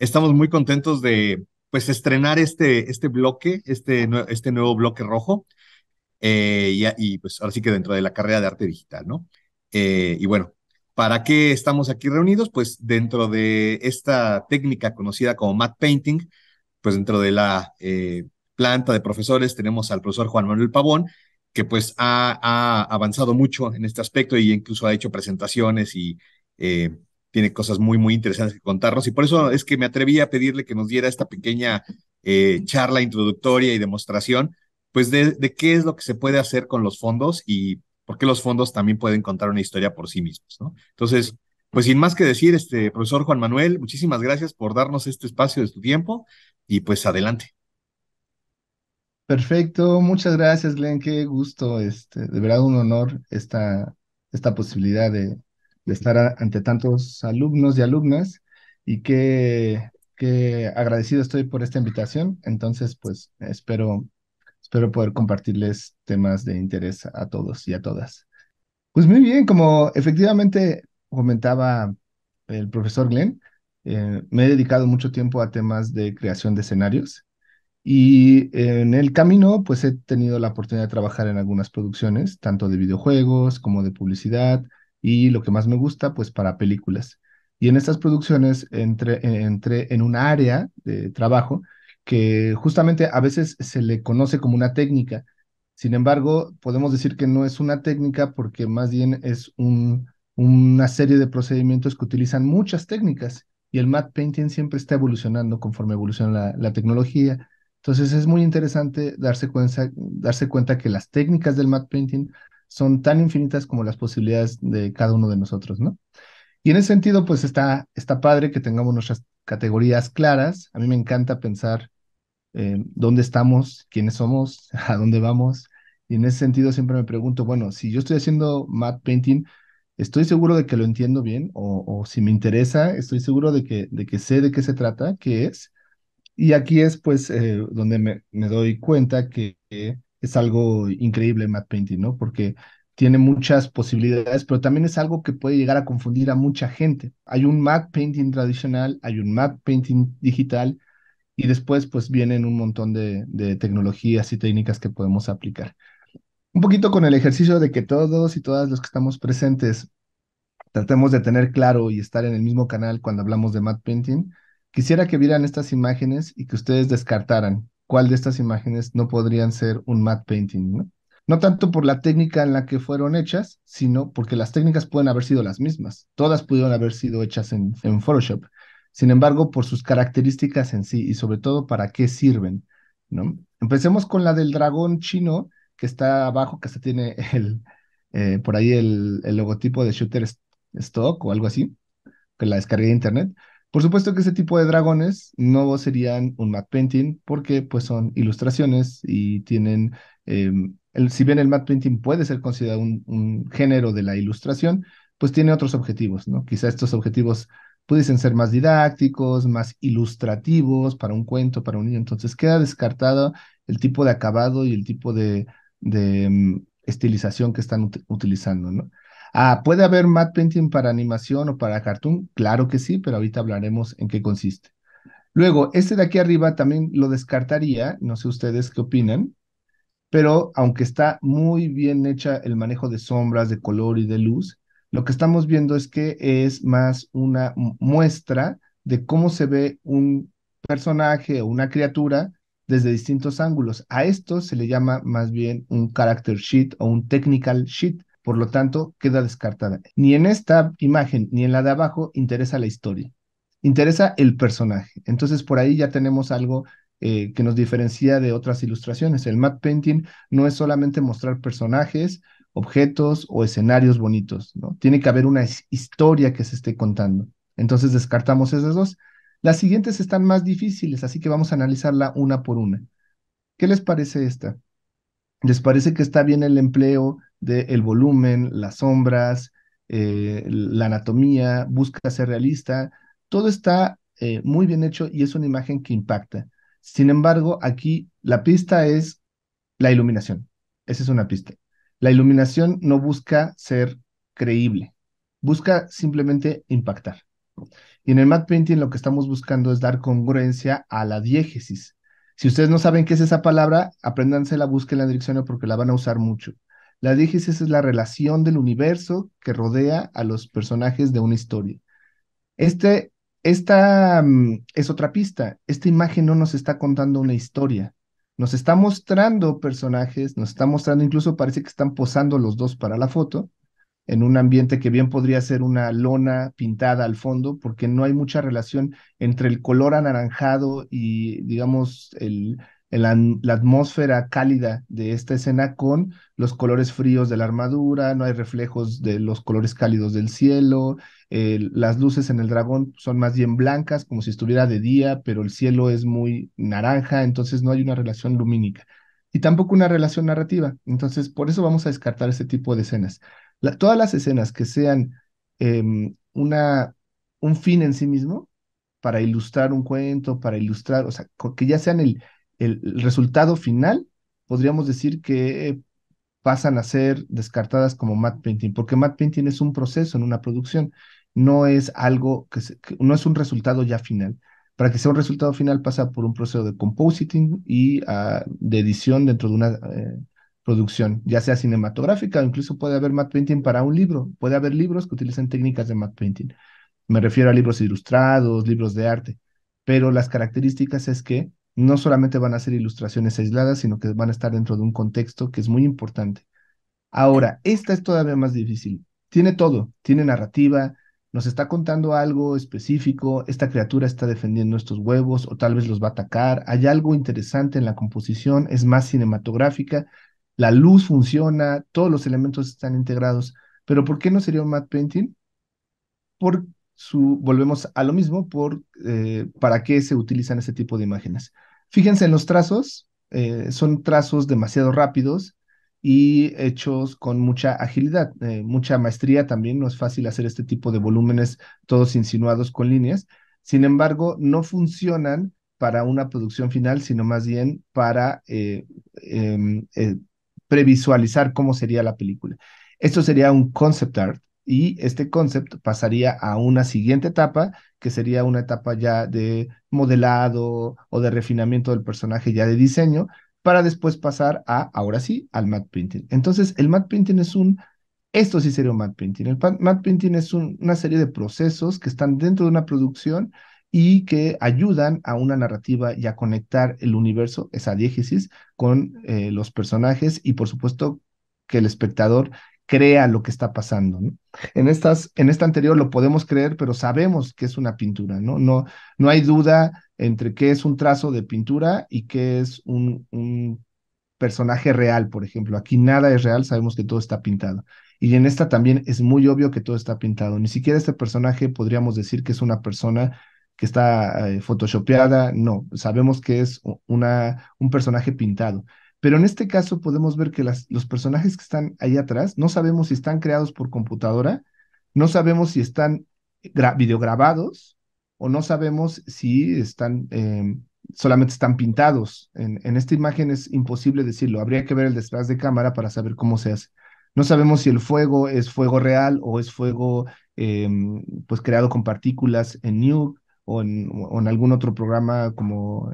Estamos muy contentos de pues estrenar este, este bloque, este, este nuevo bloque rojo. Eh, y, pues ahora sí que dentro de la carrera de arte digital, ¿no? Eh, y bueno, ¿para qué estamos aquí reunidos? Pues dentro de esta técnica conocida como matte painting, pues dentro de la eh, planta de profesores tenemos al profesor Juan Manuel Pavón, que pues ha, ha avanzado mucho en este aspecto y incluso ha hecho presentaciones y tiene cosas muy, muy interesantes que contarnos y por eso es que me atreví a pedirle que nos diera esta pequeña eh, charla introductoria y demostración, pues de, qué es lo que se puede hacer con los fondos y por qué los fondos también pueden contar una historia por sí mismos, ¿no? Entonces, pues sin más que decir, este profesor Juan Manuel, muchísimas gracias por darnos este espacio de su tiempo y pues adelante. Perfecto, muchas gracias Glenn, qué gusto, este, de verdad un honor esta, esta posibilidad de, de estar ante tantos alumnos y alumnas y que, agradecido estoy por esta invitación. Entonces, pues espero, espero poder compartirles temas de interés a todos y a todas. Pues muy bien, como efectivamente comentaba el profesor Glenn, eh, me he dedicado mucho tiempo a temas de creación de escenarios y en el camino pues he tenido la oportunidad de trabajar en algunas producciones, tanto de videojuegos como de publicidad, y lo que más me gusta, pues para películas. Y en estas producciones entré, en un área de trabajo que justamente a veces se le conoce como una técnica. Sin embargo, podemos decir que no es una técnica porque más bien es un, una serie de procedimientos que utilizan muchas técnicas y el matte painting siempre está evolucionando conforme evoluciona la, tecnología. Entonces es muy interesante darse cuenta, darse cuenta que las técnicas del matte painting son tan infinitas como las posibilidades de cada uno de nosotros, ¿no? Y en ese sentido, pues está, está padre que tengamos nuestras categorías claras. A mí me encanta pensar eh, dónde estamos, quiénes somos, a dónde vamos. Y en ese sentido siempre me pregunto, bueno, si yo estoy haciendo matte painting, estoy seguro de que lo entiendo bien o, si me interesa, estoy seguro de que, de que sé de qué se trata, qué es. Y aquí es pues eh, donde me, doy cuenta que es algo increíble matte Painting, ¿no? Porque tiene muchas posibilidades, pero también es algo que puede llegar a confundir a mucha gente. Hay un matte painting tradicional, hay un matte painting digital y después pues vienen un montón de, de, tecnologías y técnicas que podemos aplicar. Un poquito con el ejercicio de que todos y todas los que estamos presentes tratemos de tener claro y estar en el mismo canal cuando hablamos de matte painting. Quisiera que vieran estas imágenes y que ustedes descartaran cuál de estas imágenes no podrían ser un matte painting, ¿no? tanto por la técnica en la que fueron hechas, sino porque las técnicas pueden haber sido las mismas. Todas pudieron haber sido hechas en, Photoshop. Sin embargo, por sus características en sí y sobre todo para qué sirven, ¿no? Empecemos con la del dragón chino que está abajo, que se tiene el, eh, por ahí el, el, logotipo de Shooter Stock o algo así, que la descargué de internet. Por supuesto que ese tipo de dragones no serían un matte painting porque pues son ilustraciones y tienen, em, si bien el matte painting puede ser considerado un, género de la ilustración, pues tiene otros objetivos, ¿no? Quizá estos objetivos pudiesen ser más didácticos, más ilustrativos para un cuento, para un niño. Entonces queda descartado el tipo de acabado y el tipo de, de em, estilización que están utilizando, ¿no? Ah, ¿Puede haber matte painting para animación o para cartoon? Claro que sí, pero ahorita hablaremos en qué consiste. Luego, este de aquí arriba también lo descartaría, no sé ustedes qué opinan, pero aunque está muy bien hecha el manejo de sombras, de color y de luz, lo que estamos viendo es que es más una muestra de cómo se ve un personaje o una criatura desde distintos ángulos. A esto se le llama más bien un character sheet o un technical sheet, por lo tanto, queda descartada. Ni en esta imagen ni en la de abajo interesa la historia, interesa el personaje. Entonces, por ahí ya tenemos algo eh, que nos diferencia de otras ilustraciones. El map painting no es solamente mostrar personajes, objetos o escenarios bonitos, ¿no? Tiene que haber una historia que se esté contando. Entonces descartamos esas dos. Las siguientes están más difíciles, así que vamos a analizarla una por una. ¿Qué les parece esta? les parece que está bien el empleo del volumen, las sombras, eh, la anatomía, busca ser realista, todo está eh, muy bien hecho y es una imagen que impacta. Sin embargo, aquí la pista es la iluminación. Esa es una pista. La iluminación no busca ser creíble, busca simplemente impactar. Y en el matte painting lo que estamos buscando es dar congruencia a la diégesis, si ustedes no saben qué es esa palabra, búsqueda en la dirección porque la van a usar mucho. La dígisis es la relación del universo que rodea a los personajes de una historia. Este, esta mm, es otra pista. Esta imagen no nos está contando una historia. Nos está mostrando personajes, nos está mostrando, incluso parece que están posando los dos para la foto, en un ambiente que bien podría ser una lona pintada al fondo, porque no hay mucha relación entre el color anaranjado y, digamos, el, la atmósfera cálida de esta escena con los colores fríos de la armadura, no hay reflejos de los colores cálidos del cielo, las luces en el dragón son más bien blancas, como si estuviera de día, pero el cielo es muy naranja, entonces no hay una relación lumínica. Y tampoco una relación narrativa. Entonces, por eso vamos a descartar ese tipo de escenas todas las escenas que sean em, una, un fin en sí mismo, para ilustrar un cuento, para ilustrar, o sea, que ya sean el, el, resultado final, podríamos decir que pasan a ser descartadas como matte painting, porque matte painting es un proceso en una producción, no es algo que, no es un resultado ya final. Para que sea un resultado final pasa por un proceso de compositing y ah, de edición dentro de una eh, producción, ya sea cinematográfica, o incluso puede haber matte painting para un libro, puede haber libros que utilizan técnicas de matte painting. Me refiero a libros ilustrados, libros de arte, pero las características es que no solamente van a ser ilustraciones aisladas, sino que van a estar dentro de un contexto que es muy importante. Ahora, esta es todavía más difícil. Tiene todo, tiene narrativa, nos está contando algo específico, esta criatura está defendiendo estos huevos o tal vez los va a atacar, hay algo interesante en la composición, es más cinematográfica, la luz funciona, todos los elementos están integrados. Pero ¿por qué no sería un matte painting? Por su, volvemos a lo mismo, por eh, para qué se utilizan este tipo de imágenes. Fíjense en los trazos, eh, son trazos demasiado rápidos y hechos con mucha agilidad, eh, mucha maestría también, no es fácil hacer este tipo de volúmenes todos insinuados con líneas. Sin embargo, no funcionan para una producción final, sino más bien para em, previsualizar cómo sería la película. Esto sería un concept art y este concept pasaría a una siguiente etapa, que sería una etapa ya de modelado o de refinamiento del personaje ya de diseño, para después pasar a, ahora sí, al matte painting. Entonces, el matte painting es un, esto sí sería un matte painting. El matte painting es una serie de procesos que están dentro de una producción y que ayudan a una narrativa y a conectar el universo, esa diégesis, con eh, los personajes y por supuesto que el espectador crea lo que está pasando. En, estas, en esta anterior lo podemos creer, pero sabemos que es una pintura, ¿no? No, no hay duda entre qué es un trazo de pintura y qué es un, un personaje real, por ejemplo. Aquí nada es real, sabemos que todo está pintado. Y en esta también es muy obvio que todo está pintado. Ni siquiera este personaje podríamos decir que es una persona que está eh, no, sabemos que es una, un personaje pintado. Pero en este caso podemos ver que las, los personajes que están ahí atrás, no sabemos si están creados por computadora, no sabemos si están videograbados o no sabemos si están em, solamente están pintados. En, en, esta imagen es imposible decirlo, habría que ver el detrás de cámara para saber cómo se hace. No sabemos si el fuego es fuego real o es fuego em, pues creado con partículas en New o en, algún otro programa como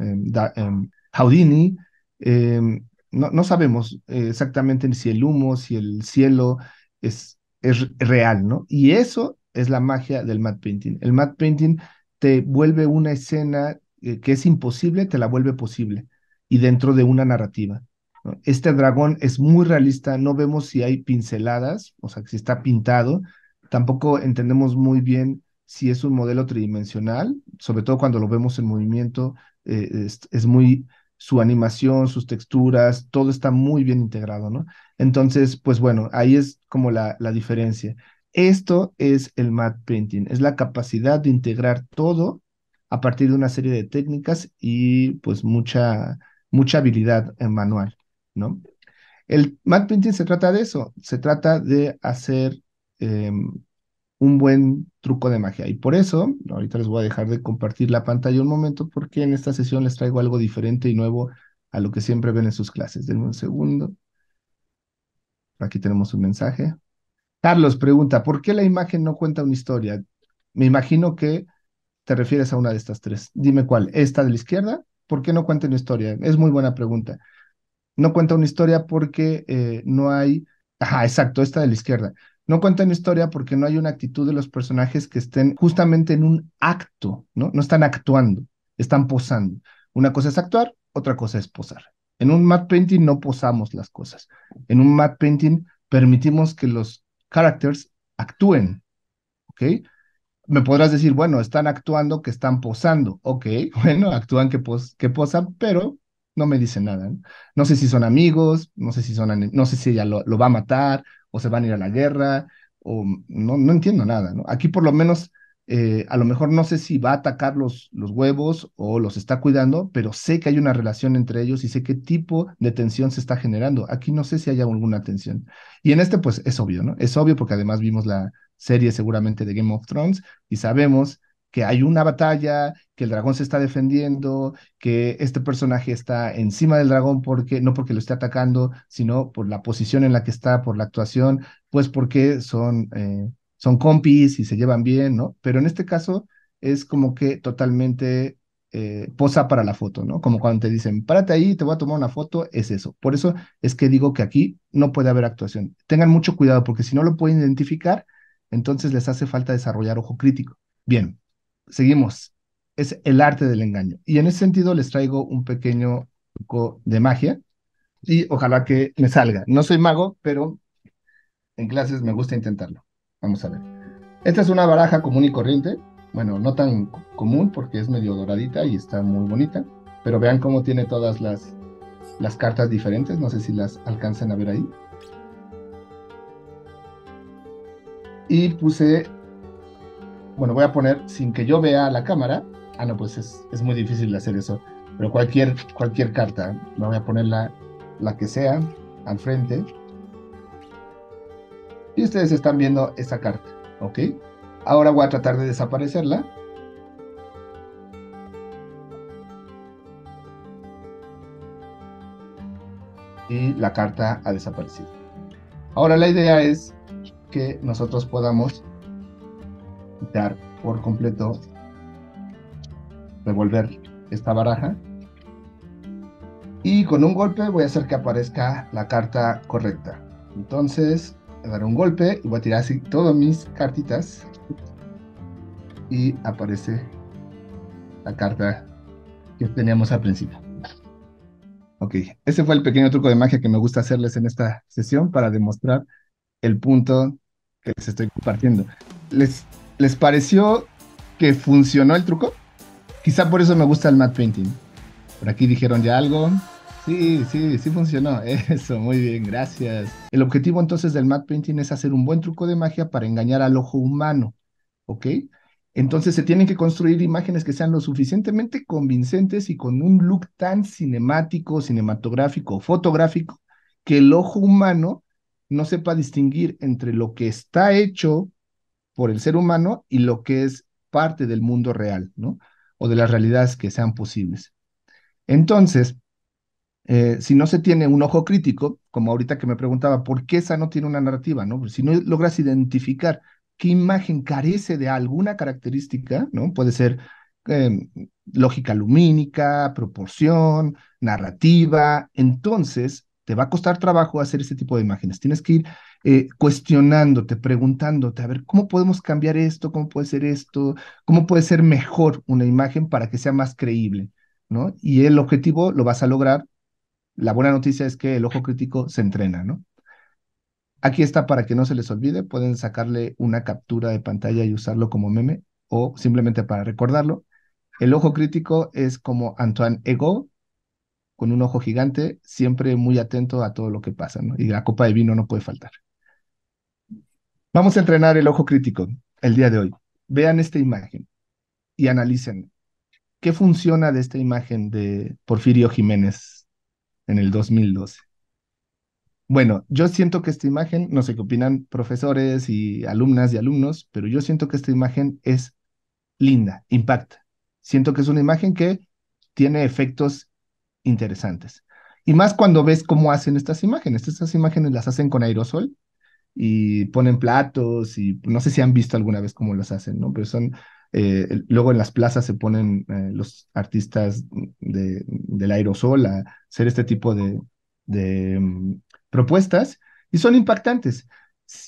Houdini. Em, no, no, sabemos eh, exactamente si el humo, si el cielo es, es real, ¿no? Y eso es la magia del matte painting. El matte painting te vuelve una escena eh, que es imposible, te la vuelve posible y dentro de una narrativa. Este dragón es muy realista, no vemos si hay pinceladas, o sea, si está pintado, tampoco entendemos muy bien si es un modelo tridimensional, sobre todo cuando lo vemos en movimiento, eh, es, muy, su animación, sus texturas, todo está muy bien integrado, ¿no? Entonces, pues bueno, ahí es como la, la diferencia. Esto es el mat painting, es la capacidad de integrar todo a partir de una serie de técnicas y pues mucha, mucha habilidad en manual, ¿no? El mat painting se trata de eso, se trata de hacer em, un buen truco de magia. Y por eso, ahorita les voy a dejar de compartir la pantalla un momento porque en esta sesión les traigo algo diferente y nuevo a lo que siempre ven en sus clases. Denme un segundo. Aquí tenemos un mensaje. Carlos pregunta, ¿por qué la imagen no cuenta una historia? Me imagino que te refieres a una de estas tres. Dime cuál. ¿Esta de la izquierda? ¿Por qué no cuenta una historia? Es muy buena pregunta. No cuenta una historia porque eh, no hay... Ajá, exacto, esta de la izquierda. No cuentan historia porque no hay una actitud de los personajes que estén justamente en un acto, ¿no? No están actuando, están posando. Una cosa es actuar, otra cosa es posar. En un matte painting no posamos las cosas. En un matte painting permitimos que los characters actúen, ¿ok? Me podrás decir, bueno, están actuando que están posando. Ok, bueno, actúan que, que posan, pero no me dice nada. ¿no? sé si son amigos, no sé si son, no sé si ella lo, lo va a matar, o se van a ir a la guerra, o no, no entiendo nada, ¿no? Aquí por lo menos, eh, a lo mejor no sé si va a atacar los, los huevos o los está cuidando, pero sé que hay una relación entre ellos y sé qué tipo de tensión se está generando. Aquí no sé si hay alguna tensión. Y en este, pues es obvio, ¿no? Es obvio porque además vimos la serie seguramente de Game of Thrones y sabemos que hay una batalla, que el dragón se está defendiendo, que este personaje está encima del dragón porque no porque lo esté atacando, sino por la posición en la que está, por la actuación, pues porque son eh, son compis y se llevan bien, ¿no? Pero en este caso es como que totalmente eh, posa para la foto, ¿no? Como cuando te dicen, párate ahí, te voy a tomar una foto, es eso. Por eso es que digo que aquí no puede haber actuación. Tengan mucho cuidado porque si no lo pueden identificar, entonces les hace falta desarrollar ojo crítico. Bien, seguimos. Es el arte del engaño. Y en ese sentido les traigo un pequeño de magia y ojalá que me salga. No soy mago, pero en clases me gusta intentarlo. Vamos a ver. Esta es una baraja común y corriente. Bueno, no tan común porque es medio doradita y está muy bonita. Pero vean cómo tiene todas las, las cartas diferentes. No sé si las alcanzan a ver ahí. Y puse bueno, voy a poner sin que yo vea la cámara. Ah, no, pues es, muy difícil hacer eso. Pero cualquier, cualquier carta, voy a poner la, que sea al frente. Y ustedes están viendo esa carta, ¿ok? Ahora voy a tratar de desaparecerla. Y la carta ha desaparecido. Ahora la idea es que nosotros podamos quitar por completo, revolver esta baraja. Y con un golpe voy a hacer que aparezca la carta correcta. Entonces, daré un golpe y voy a tirar así todas mis cartitas. Y aparece la carta que teníamos al principio. Ok, ese fue el pequeño truco de magia que me gusta hacerles en esta sesión para demostrar el punto que les estoy compartiendo. Les ¿les pareció que funcionó el truco? Quizá por eso me gusta el matte painting. Por aquí dijeron ya algo. Sí, sí, sí funcionó. Eso, muy bien, gracias. El objetivo entonces del matte painting es hacer un buen truco de magia para engañar al ojo humano, ¿ok? Entonces se tienen que construir imágenes que sean lo suficientemente convincentes y con un look tan cinemático, cinematográfico, fotográfico, que el ojo humano no sepa distinguir entre lo que está hecho por el ser humano y lo que es parte del mundo real, ¿no? O de las realidades que sean posibles. Entonces, eh, si no se tiene un ojo crítico, como ahorita que me preguntaba, ¿por qué esa no tiene una narrativa? ¿no? Pues si no logras identificar qué imagen carece de alguna característica, ¿no? Puede ser em, lógica lumínica, proporción, narrativa. Entonces, te va a costar trabajo hacer este tipo de imágenes. Tienes que ir eh, cuestionándote, preguntándote, a ver, ¿cómo podemos cambiar esto? ¿Cómo puede ser esto? ¿Cómo puede ser mejor una imagen para que sea más creíble? ¿no? Y el objetivo lo vas a lograr. La buena noticia es que el ojo crítico se entrena, ¿no? Aquí está para que no se les olvide, pueden sacarle una captura de pantalla y usarlo como meme o simplemente para recordarlo. El ojo crítico es como Antoine Ego, con un ojo gigante, siempre muy atento a todo lo que pasa, ¿no? Y la copa de vino no puede faltar. Vamos a entrenar el ojo crítico el día de hoy. Vean esta imagen y analicen qué funciona de esta imagen de Porfirio Jiménez en el 2012. Bueno, yo siento que esta imagen, no sé qué opinan profesores y alumnas y alumnos, pero yo siento que esta imagen es linda, impacta. Siento que es una imagen que tiene efectos interesantes. Y más cuando ves cómo hacen estas imágenes. Estas imágenes las hacen con aerosol y ponen platos y no sé si han visto alguna vez cómo las hacen, ¿no? Pero son, eh, luego en las plazas se ponen eh, los artistas de, del aerosol a hacer este tipo de, mm, propuestas y son impactantes.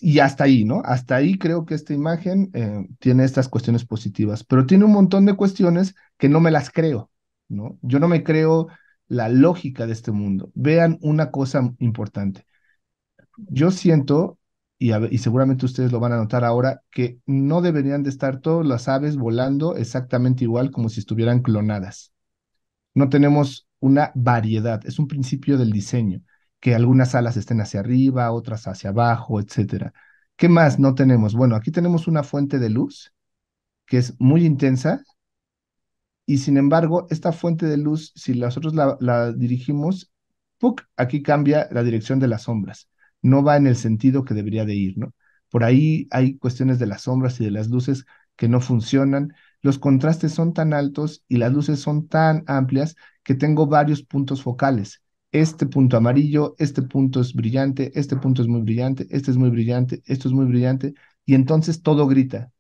Y hasta ahí, ¿no? Hasta ahí creo que esta imagen eh, tiene estas cuestiones positivas, pero tiene un montón de cuestiones que no me las creo, ¿no? Yo no me creo la lógica de este mundo. Vean una cosa importante. Yo siento, y, seguramente ustedes lo van a notar ahora, que no deberían de estar todas las aves volando exactamente igual como si estuvieran clonadas. No tenemos una variedad, es un principio del diseño, que algunas alas estén hacia arriba, otras hacia abajo, etcétera. ¿Qué más no tenemos? Bueno, aquí tenemos una fuente de luz que es muy intensa, y sin embargo, esta fuente de luz, si nosotros la, dirigimos, aquí cambia la dirección de las sombras. No va en el sentido que debería de ir, ¿no? Por ahí hay cuestiones de las sombras y de las luces que no funcionan. Los contrastes son tan altos y las luces son tan amplias que tengo varios puntos focales. Este punto amarillo, este punto es brillante, este punto es muy brillante, este es muy brillante, esto es muy brillante, y entonces todo grita.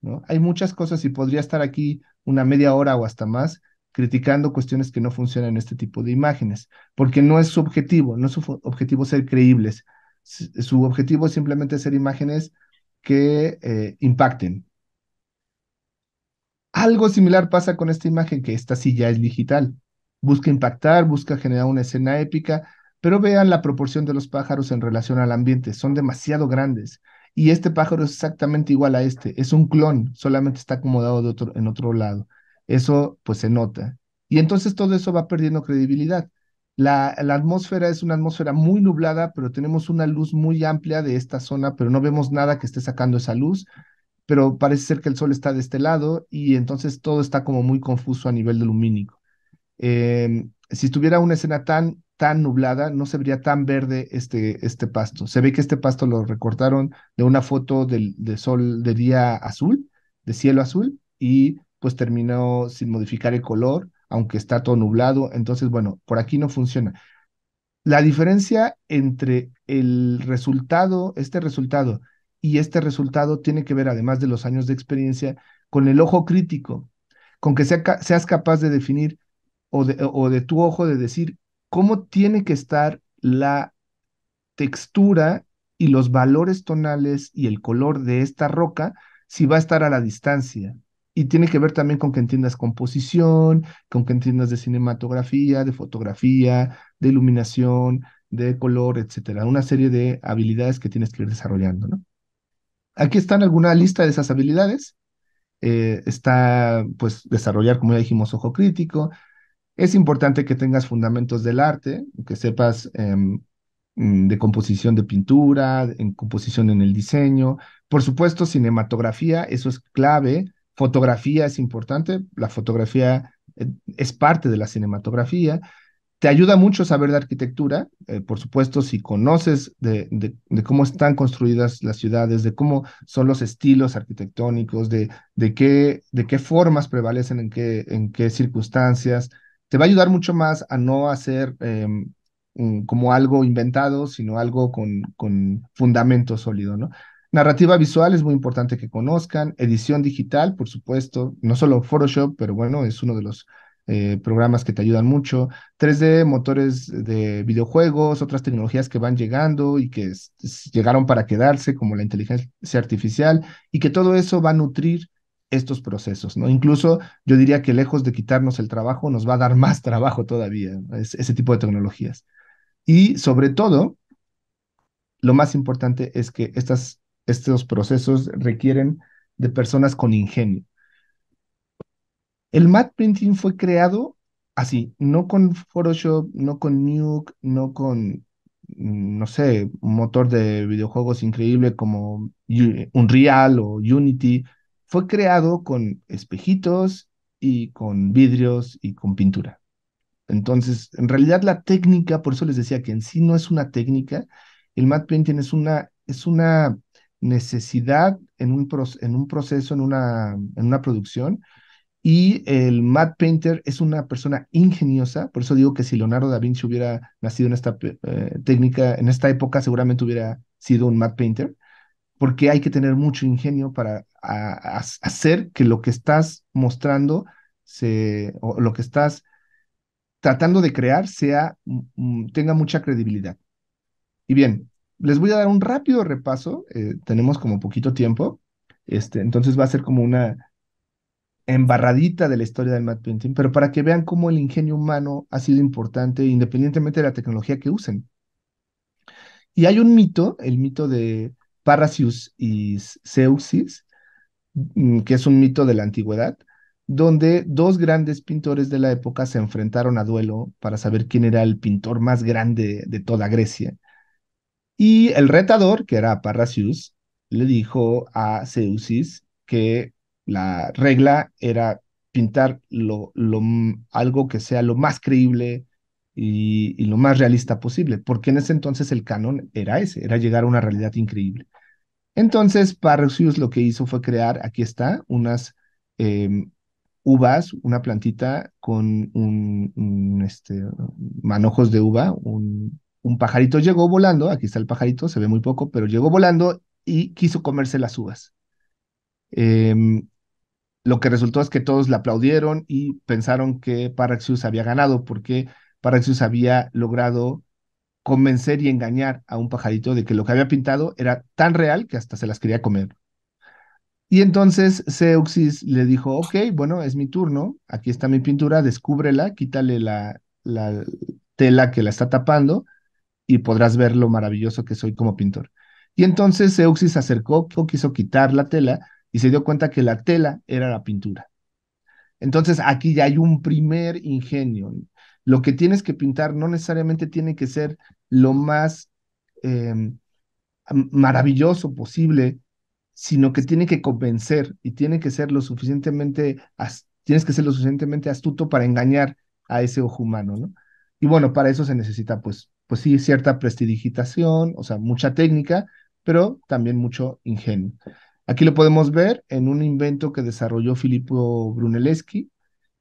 ¿no? Hay muchas cosas y podría estar aquí una media hora o hasta más criticando cuestiones que no funcionan en este tipo de imágenes, porque no es su objetivo, no es su objetivo ser creíbles, su objetivo es simplemente ser imágenes que eh, impacten. Algo similar pasa con esta imagen, que esta sí ya es digital. Busca impactar, busca generar una escena épica, pero vean la proporción de los pájaros en relación al ambiente, son demasiado grandes. Y este pájaro es exactamente igual a este, es un clon, solamente está acomodado de otro, en otro lado. Eso pues se nota. Y entonces todo eso va perdiendo credibilidad. La, atmósfera es una atmósfera muy nublada, pero tenemos una luz muy amplia de esta zona, pero no vemos nada que esté sacando esa luz, pero parece ser que el sol está de este lado y entonces todo está como muy confuso a nivel de lumínico. Em, si estuviera una escena tan tan nublada, no se vería tan verde este, este pasto. Se ve que este pasto lo recortaron de una foto del, de sol de día azul, de cielo azul, y pues terminó sin modificar el color, aunque está todo nublado. Entonces, bueno, por aquí no funciona. La diferencia entre el resultado, este resultado, y este resultado tiene que ver, además de los años de experiencia, con el ojo crítico, con que seas capaz de definir o o de tu ojo de decir cómo tiene que estar la textura y los valores tonales y el color de esta roca si va a estar a la distancia. Y tiene que ver también con que entiendas composición, con que entiendas de cinematografía, de fotografía, de iluminación, de color, etcétera. Una serie de habilidades que tienes que ir desarrollando, ¿no? Aquí están alguna lista de esas habilidades. Eh, está, pues, desarrollar, como ya dijimos, ojo crítico, es importante que tengas fundamentos del arte, que sepas em, mm, de composición de pintura, en composición en el diseño. Por supuesto, cinematografía, eso es clave. Fotografía es importante, la fotografía eh, es parte de la cinematografía. Te ayuda mucho saber de arquitectura, eh, por supuesto, si conoces de, cómo están construidas las ciudades, de cómo son los estilos arquitectónicos, de, qué, formas prevalecen, en qué circunstancias, te va a ayudar mucho más a no hacer em, como algo inventado, sino algo con, con fundamento sólido, ¿no? Narrativa visual es muy importante que conozcan, edición digital, por supuesto, no solo Photoshop, pero bueno, es uno de los eh, programas que te ayudan mucho, 3D, motores de videojuegos, otras tecnologías que van llegando y que llegaron para quedarse, como la inteligencia artificial, y que todo eso va a nutrir estos procesos, ¿no? Incluso yo diría que lejos de quitarnos el trabajo, nos va a dar más trabajo todavía, ese tipo de tecnologías. Y sobre todo, lo más importante es que estas, estos procesos requieren de personas con ingenio. El matte printing fue creado así, no con Photoshop, no con Nuke, no con, no sé, un motor de videojuegos increíble como Unreal o Unity, fue creado con espejitos y con vidrios y con pintura. Entonces, en realidad la técnica, por eso les decía que en sí no es una técnica, el matte painting es una, es una necesidad en un, en un proceso, en una, en una producción, y el matte painter es una persona ingeniosa, por eso digo que si Leonardo da Vinci hubiera nacido en esta eh, técnica, en esta época, seguramente hubiera sido un matte painter, porque hay que tener mucho ingenio para hacer que lo que estás mostrando o lo que estás tratando de crear sea, mm, mm, tenga mucha credibilidad. Y bien, les voy a dar un rápido repaso, eh, tenemos como poquito tiempo, este, entonces va a ser como una embarradita de la historia del matte painting, pero para que vean cómo el ingenio humano ha sido importante independientemente de la tecnología que usen. Y hay un mito, el mito de Parrasius y Zeusis, mm, que es un mito de la antigüedad, donde dos grandes pintores de la época se enfrentaron a duelo para saber quién era el pintor más grande de toda Grecia. Y el retador, que era Parrasius, le dijo a Zeusis que la regla era pintar lo, algo que sea lo más creíble y, lo más realista posible, porque en ese entonces el canon era ese, era llegar a una realidad increíble. Entonces, Parraxius lo que hizo fue crear, aquí está, unas em, uvas, una plantita con un, este, manojos de uva, un, pajarito llegó volando, aquí está el pajarito, se ve muy poco, pero llegó volando y quiso comerse las uvas. Em, lo que resultó es que todos le aplaudieron y pensaron que Paraxius había ganado porque Paraxius había logrado convencer y engañar a un pajarito de que lo que había pintado era tan real que hasta se las quería comer. Y entonces Zeuxis le dijo, ok, bueno, es mi turno, aquí está mi pintura, descúbrela, quítale la, la tela que la está tapando y podrás ver lo maravilloso que soy como pintor. Y entonces Zeuxis se acercó, quiso quitar la tela y se dio cuenta que la tela era la pintura. Entonces aquí ya hay un primer ingenio lo que tienes que pintar no necesariamente tiene que ser lo más em, maravilloso posible, sino que tiene que convencer y tiene que ser lo suficientemente, tienes que ser lo suficientemente astuto para engañar a ese ojo humano, ¿no? Y bueno, para eso se necesita, pues, pues sí, cierta prestidigitación, o sea, mucha técnica, pero también mucho ingenio. Aquí lo podemos ver en un invento que desarrolló Filippo Brunelleschi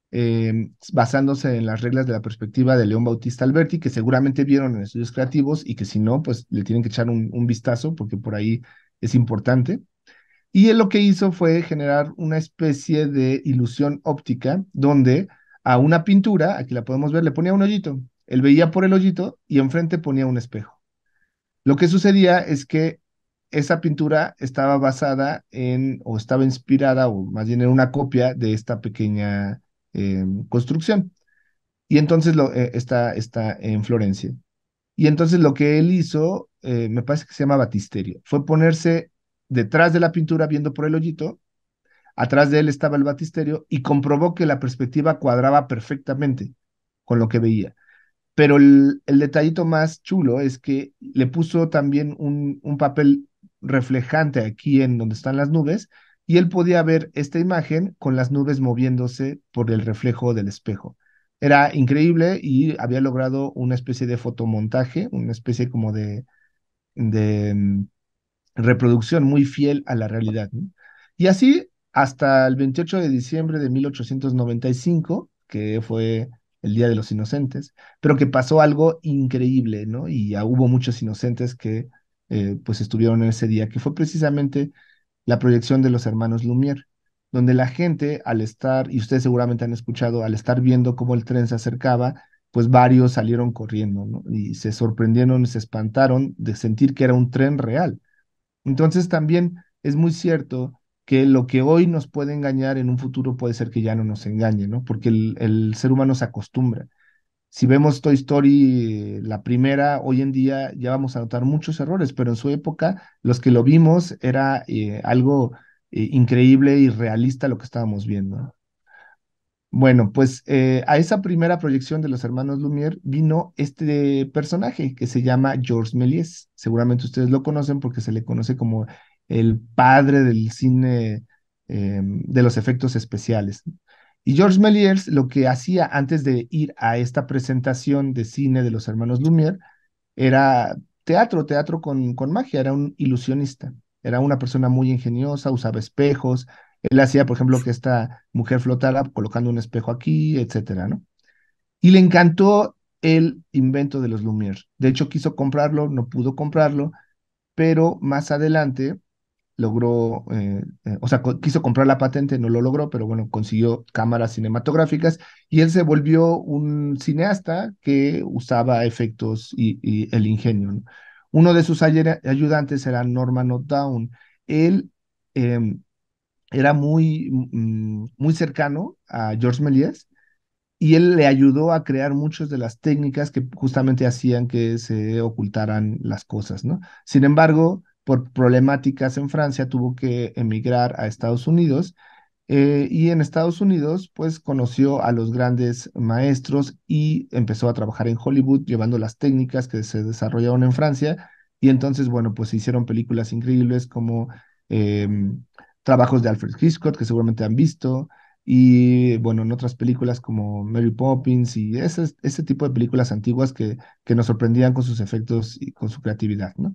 Em, basándose en las reglas de la perspectiva de León Bautista Alberti, que seguramente vieron en estudios creativos y que si no, pues le tienen que echar un, vistazo porque por ahí es importante. Y él lo que hizo fue generar una especie de ilusión óptica donde a una pintura, aquí la podemos ver, le ponía un hoyito. Él veía por el hoyito y enfrente ponía un espejo. Lo que sucedía es que esa pintura estaba basada en, o estaba inspirada, o más bien en una copia de esta pequeña eh, construcción. Y entonces lo, eh, está, está en Florencia. Y entonces lo que él hizo, eh, me parece que se llama batisterio, fue ponerse detrás de la pintura viendo por el hoyito, atrás de él estaba el batisterio y comprobó que la perspectiva cuadraba perfectamente con lo que veía. Pero el, detallito más chulo es que le puso también un papel reflejante aquí en donde están las nubes y él podía ver esta imagen con las nubes moviéndose por el reflejo del espejo. Era increíble y había logrado una especie de fotomontaje, una especie como de, de mm, reproducción muy fiel a la realidad. Y así hasta el 28 de diciembre de 1895, que fue el Día de los Inocentes, pero que pasó algo increíble, ¿no? Y ya hubo muchos inocentes que eh, pues estuvieron en ese día, que fue precisamente la proyección de los hermanos Lumière, donde la gente al estar, y ustedes seguramente han escuchado, al estar viendo cómo el tren se acercaba, pues varios salieron corriendo, ¿no? Y se sorprendieron, y se espantaron de sentir que era un tren real. Entonces también es muy cierto que lo que hoy nos puede engañar en un futuro puede ser que ya no nos engañe, ¿no? Porque el ser humano se acostumbra. Si vemos Toy Story, la primera, hoy en día ya vamos a notar muchos errores, pero en su época los que lo vimos era eh, algo eh, increíble y realista lo que estábamos viendo. Bueno, pues eh, a esa primera proyección de los hermanos Lumière vino este personaje que se llama Georges Méliès. Seguramente ustedes lo conocen porque se le conoce como el padre del cine em, de los efectos especiales. Y George Méliès lo que hacía antes de ir a esta presentación de cine de los hermanos Lumière era teatro, teatro con, con magia, era un ilusionista, era una persona muy ingeniosa, usaba espejos, él hacía, por ejemplo, que esta mujer flotara colocando un espejo aquí, etcétera, ¿no? Y le encantó el invento de los Lumière. De hecho, quiso comprarlo, no pudo comprarlo, pero más adelante logró, eh, eh, o sea, quiso comprar la patente, no lo logró, pero bueno, consiguió cámaras cinematográficas y él se volvió un cineasta que usaba efectos y, el ingenio. Uno de sus ayudantes era Norman O'Down. Él em, era muy, mm, muy cercano a George Méliès y él le ayudó a crear muchas de las técnicas que justamente hacían que se ocultaran las cosas, ¿no? Sin embargo, por problemáticas en Francia tuvo que emigrar a Estados Unidos eh, y en Estados Unidos pues conoció a los grandes maestros y empezó a trabajar en Hollywood llevando las técnicas que se desarrollaron en Francia y entonces bueno pues hicieron películas increíbles como em, trabajos de Alfred Hitchcock que seguramente han visto y bueno, en otras películas como Mary Poppins y ese, ese tipo de películas antiguas que, que nos sorprendían con sus efectos y con su creatividad, ¿no?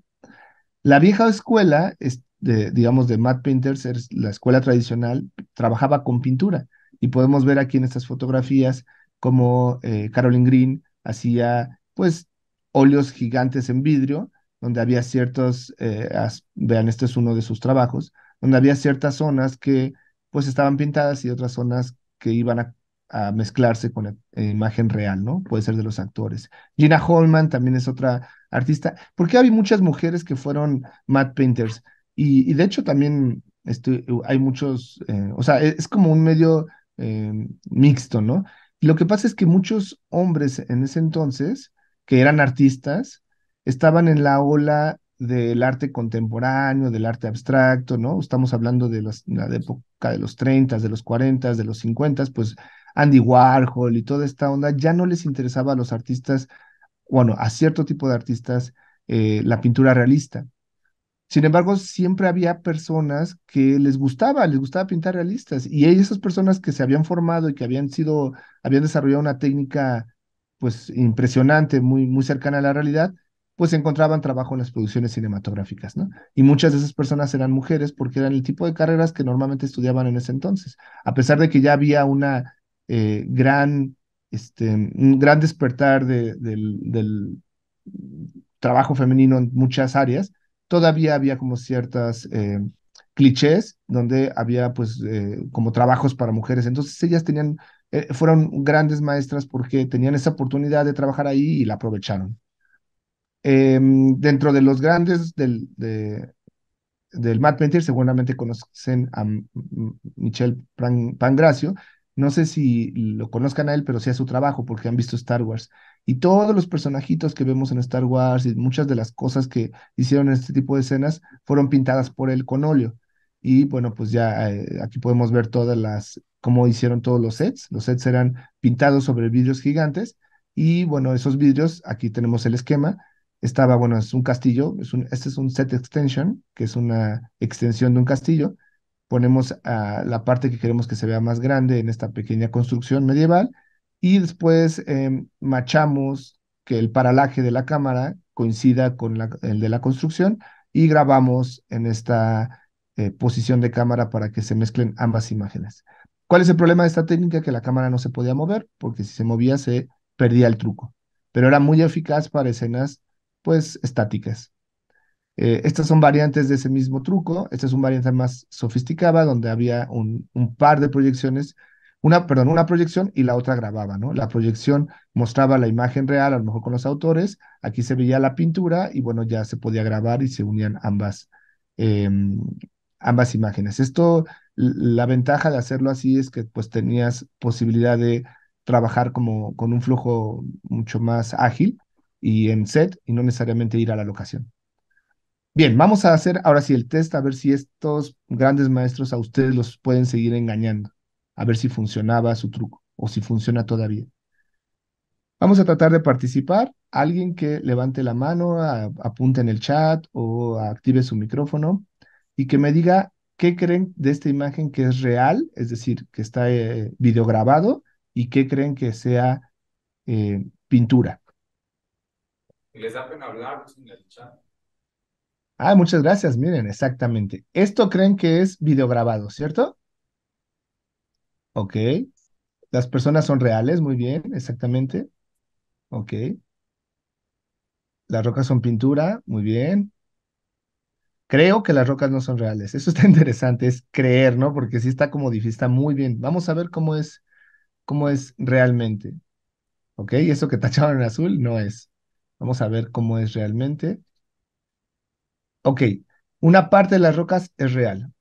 La vieja escuela, digamos, de Matt Painters, la escuela tradicional, trabajaba con pintura. Y podemos ver aquí en estas fotografías cómo eh, Carolyn Green hacía, pues, óleos gigantes en vidrio, donde había ciertos, eh, vean, este es uno de sus trabajos, donde había ciertas zonas que, pues, estaban pintadas y otras zonas que iban a a mezclarse con la eh, imagen real, ¿no? Puede ser de los actores. Gina Holman también es otra artista, porque había muchas mujeres que fueron Mad painters y, de hecho también hay muchos, eh, o sea, es, como un medio eh, mixto, ¿no? lo que pasa es que muchos hombres en ese entonces, que eran artistas, estaban en la ola del arte contemporáneo, del arte abstracto, ¿no? Estamos hablando de, la época de los 30, de los 40, de los 50, pues Andy Warhol y toda esta onda, ya no les interesaba a los artistas, bueno, a cierto tipo de artistas, eh, la pintura realista. Sin embargo, siempre había personas que les gustaba, les gustaba pintar realistas. Y esas personas que se habían formado y que habían sido, habían desarrollado una técnica pues impresionante, muy, muy cercana a la realidad, pues encontraban trabajo en las producciones cinematográficas, ¿no? Y muchas de esas personas eran mujeres porque eran el tipo de carreras que normalmente estudiaban en ese entonces. A pesar de que ya había una eh, gran, este, un gran despertar del, trabajo femenino en muchas áreas, todavía había como ciertas eh, clichés donde había pues eh, como trabajos para mujeres. Entonces ellas tenían, fueron grandes maestras porque tenían esa oportunidad de trabajar ahí y la aprovecharon. Em, dentro de los grandes del, de, del Matt Mentir, seguramente conocen a Michelle Pangracio, no sé si lo conozcan a él, pero sí a su trabajo, porque han visto Star Wars. Y todos los personajitos que vemos en Star Wars y muchas de las cosas que hicieron en este tipo de escenas fueron pintadas por él con óleo. Y bueno, pues ya eh, aquí podemos ver todas las, cómo hicieron todos los sets. Los sets eran pintados sobre vidrios gigantes. Y bueno, esos vidrios, aquí tenemos el esquema. Estaba, bueno, es un castillo, este es un set extension, que es una extensión de un castillo ponemos la parte que queremos que se vea más grande en esta pequeña construcción medieval y después em, machamos que el paralaje de la cámara coincida con el de la construcción y grabamos en esta eh, posición de cámara para que se mezclen ambas imágenes. ¿Cuál es el problema de esta técnica? Que la cámara no se podía mover porque si se movía se perdía el truco, pero era muy eficaz para escenas pues estáticas. Eh, estas son variantes de ese mismo truco. Esta es una variante más sofisticada donde había un, par de proyecciones, una, perdón, una proyección y la otra grababa, ¿no? La proyección mostraba la imagen real, a lo mejor con los autores, aquí se veía la pintura y bueno, ya se podía grabar y se unían ambas, em, ambas imágenes. Esto, la ventaja de hacerlo así es que pues tenías posibilidad de trabajar como con un flujo mucho más ágil y en set y no necesariamente ir a la locación. Bien, vamos a hacer ahora sí el test a ver si estos grandes maestros a ustedes los pueden seguir engañando, a ver si funcionaba su truco o si funciona todavía. Vamos a tratar de participar. Alguien que levante la mano, apunte en el chat o active su micrófono y que me diga qué creen de esta imagen que es real, es decir, que está eh, videograbado y qué creen que sea eh, pintura. Les da pena hablar pues, en el chat. Ah, muchas gracias. Miren, exactamente. Esto creen que es videograbado, ¿cierto? Ok. Las personas son reales, muy bien, exactamente. Ok. Las rocas son pintura, muy bien. Creo que las rocas no son reales. Eso está interesante, es creer, ¿no? Porque sí está como difícil, muy bien. Vamos a ver cómo es, cómo es realmente. Ok, Y eso que tacharon en azul no es. Vamos a ver cómo es realmente ok, una parte de las rocas es real.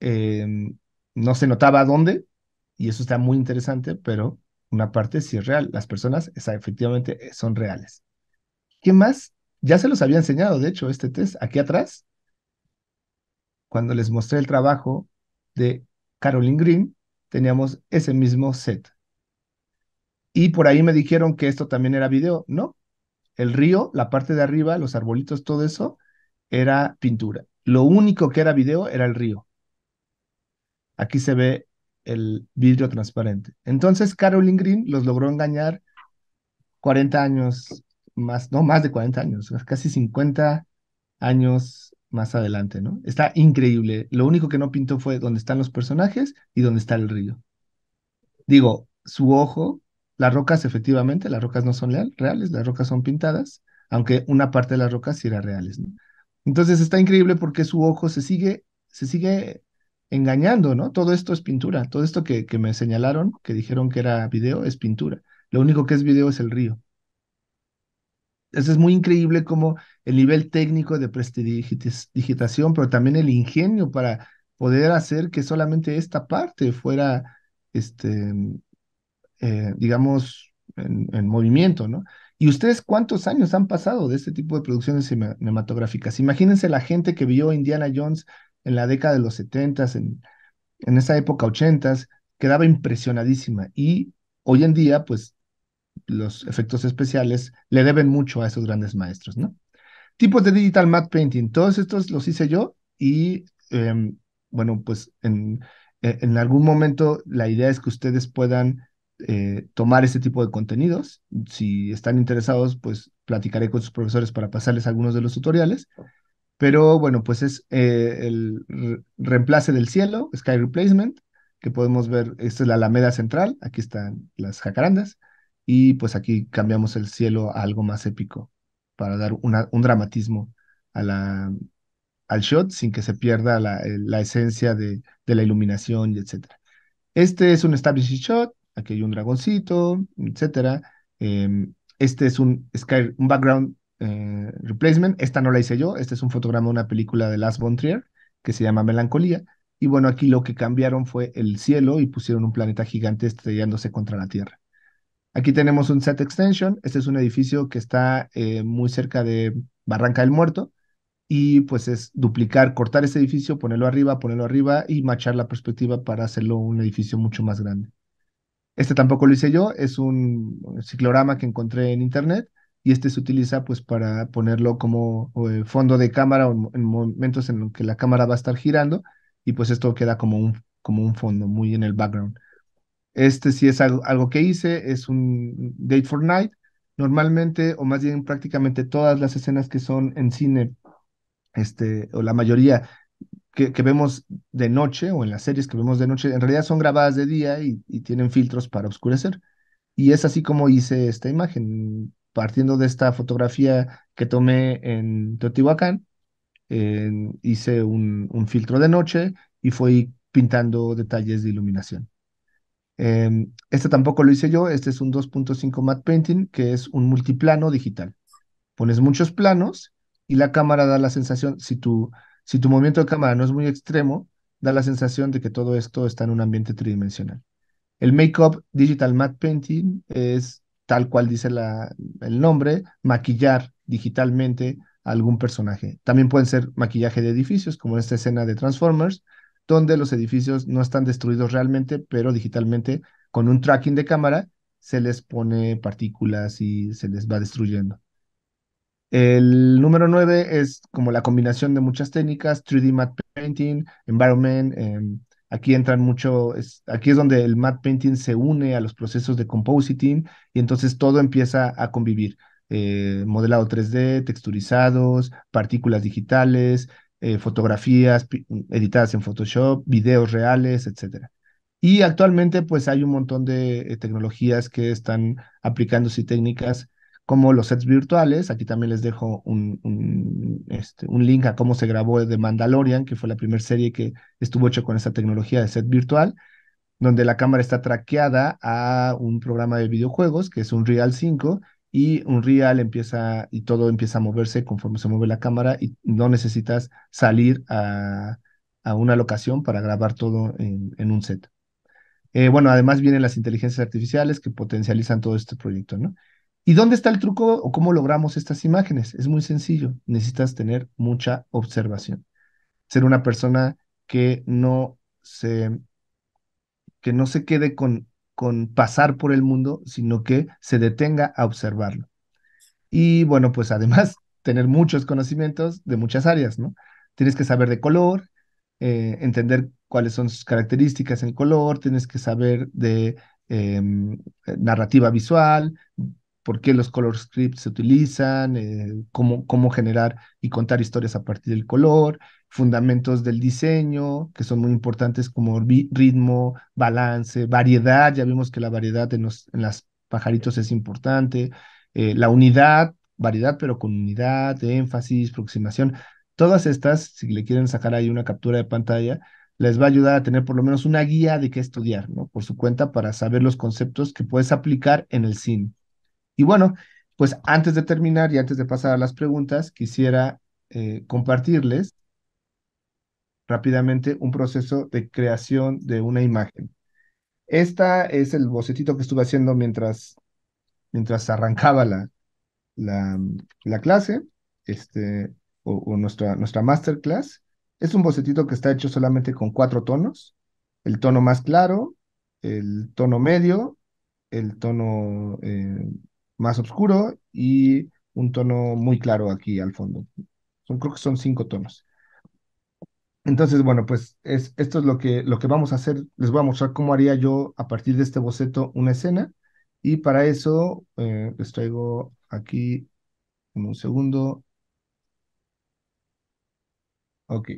Em, no, se notaba dónde, y eso está muy interesante, pero una parte sí es real. Las personas efectivamente eh, son reales. ¿Qué más? Ya se los había enseñado, de hecho, este test aquí atrás, cuando les mostré el trabajo de Caroline Green, teníamos ese mismo set. Y por ahí me dijeron que esto también era video. No, el río, la parte de arriba, los arbolitos, todo eso, era pintura. Lo único que era video era el río. Aquí se ve el vidrio transparente. Entonces, Carolyn Green los logró engañar 40 años más, no más de 40 años, casi 50 años más adelante, ¿no? Está increíble. Lo único que no pintó fue dónde están los personajes y dónde está el río. Digo, su ojo las rocas, efectivamente, las rocas no son reales, las rocas son pintadas, aunque una parte de las rocas sí era reales. Entonces está increíble porque su ojo se sigue, se sigue engañando, ¿no? Todo esto es pintura, todo esto que, que me señalaron, que dijeron que era video, es pintura. Lo único que es video es el río. Entonces es muy increíble como el nivel técnico de prestidigitación, pero también el ingenio para poder hacer que solamente esta parte fuera este, eh, digamos, en, movimiento, ¿no? ¿Y ustedes cuántos años han pasado de este tipo de producciones cinematográficas? Imagínense la gente que vio Indiana Jones en la década de los 70, en, en esa época 80, quedaba impresionadísima. Y hoy en día, pues los efectos especiales le deben mucho a esos grandes maestros, ¿no? Tipos de digital matte painting, todos estos los hice yo y em, bueno, pues en, e, en, algún momento la idea es que ustedes puedan eh, tomar este tipo de contenidos. Si están interesados, pues platicaré con sus profesores para pasarles algunos de los tutoriales. Pero bueno, pues es eh, el reemplace del cielo, Sky Replacement, que podemos ver, esta es la Alameda Central, aquí están las jacarandas, y pues aquí cambiamos el cielo a algo más épico para dar una, un dramatismo a la, al shot sin que se pierda la, esencia de, la iluminación y etcétera. Este es un establishing shot, aquí hay un dragoncito, etcétera. Em, este es un, background eh, replacement, esta no la hice yo, este es un fotograma de una película de last von Trier que se llama Melancolía. Y bueno, aquí lo que cambiaron fue el cielo y pusieron un planeta gigante estrellándose contra la Tierra. Aquí tenemos un set extension. Este es un edificio que está eh, muy cerca de Barranca del Muerto. Y pues es duplicar, cortar ese edificio, ponerlo arriba, ponerlo arriba y machar la perspectiva para hacerlo un edificio mucho más grande. Este tampoco lo hice yo, es un ciclorama que encontré en internet y este se utiliza pues para ponerlo como eh, fondo de cámara en momentos en los que la cámara va a estar girando y pues esto queda como un, como un fondo muy en el background. Este sí es algo, que hice, es un Date for Night. Normalmente, o más bien prácticamente todas las escenas que son en cine, este, o la mayoría que, vemos de noche o en las series que vemos de noche, en realidad son grabadas de día y, tienen filtros para oscurecer. Y es así como hice esta imagen, partiendo de esta fotografía que tomé en Teotihuacán, hice un, filtro de noche y fui pintando detalles de iluminación. Em, este tampoco lo hice yo, este es un 2.5 matte painting, que es un multiplano digital. Pones muchos planos y la cámara da la sensación, si tú si tu movimiento de cámara no es muy extremo, da la sensación de que todo esto está en un ambiente tridimensional. El make-up digital matte painting es tal cual dice el nombre, maquillar digitalmente a algún personaje. También pueden ser maquillaje de edificios, como en esta escena de Transformers, donde los edificios no están destruidos realmente, pero digitalmente, con un tracking de cámara, se les pone partículas y se les va destruyendo. El número 9 es como la combinación de muchas técnicas, 3D matte painting, environment. Em, aquí entran mucho, es, aquí es donde el matte painting se une a los procesos de compositing y entonces todo empieza a convivir. Eh, modelado 3D, texturizados, partículas digitales, eh, fotografías editadas en Photoshop, videos reales, etc. Y actualmente pues hay un montón de eh, tecnologías que están aplicándose y técnicas como los sets virtuales. Aquí también les dejo un, este, un, link a cómo se grabó de Mandalorian, que fue la primera serie que estuvo hecho con esta tecnología de set virtual, donde la cámara está traqueada a un programa de videojuegos, que es un Real 5, y un Real empieza y todo empieza a moverse conforme se mueve la cámara y no necesitas salir a, una locación para grabar todo en, un set. Eh, bueno, además vienen las inteligencias artificiales que potencializan todo este proyecto, ¿no? ¿Y dónde está el truco o cómo logramos estas imágenes? Es muy sencillo, necesitas tener mucha observación. Ser una persona que no se, que no se quede con, con pasar por el mundo, sino que se detenga a observarlo. Y bueno, pues además tener muchos conocimientos de muchas áreas, ¿no? Tienes que saber de color, eh, entender cuáles son sus características en color, tienes que saber de em, eh, narrativa visual, por qué los color scripts se utilizan, eh, cómo, cómo generar y contar historias a partir del color, fundamentos del diseño, que son muy importantes como ritmo, balance, variedad, ya vimos que la variedad en, los, en las pajaritos es importante, eh, la unidad, variedad pero con unidad, énfasis, aproximación, todas estas, si le quieren sacar ahí una captura de pantalla, les va a ayudar a tener por lo menos una guía de qué estudiar, ¿no? Por su cuenta, para saber los conceptos que puedes aplicar en el cine. Y bueno, pues antes de terminar y antes de pasar a las preguntas, quisiera eh, compartirles rápidamente un proceso de creación de una imagen. Esta es el bocetito que estuve haciendo mientras, mientras arrancaba la, la, la clase este, o, nuestra, nuestra masterclass. Es un bocetito que está hecho solamente con cuatro tonos. El tono más claro, el tono medio, el tono eh, más oscuro y un tono muy claro aquí al fondo. creo que son cinco tonos. Entonces, bueno, pues esto es lo que, lo que vamos a hacer. Les voy a mostrar cómo haría yo a partir de este boceto una escena. Y para eso eh, les traigo aquí en un segundo. Ok.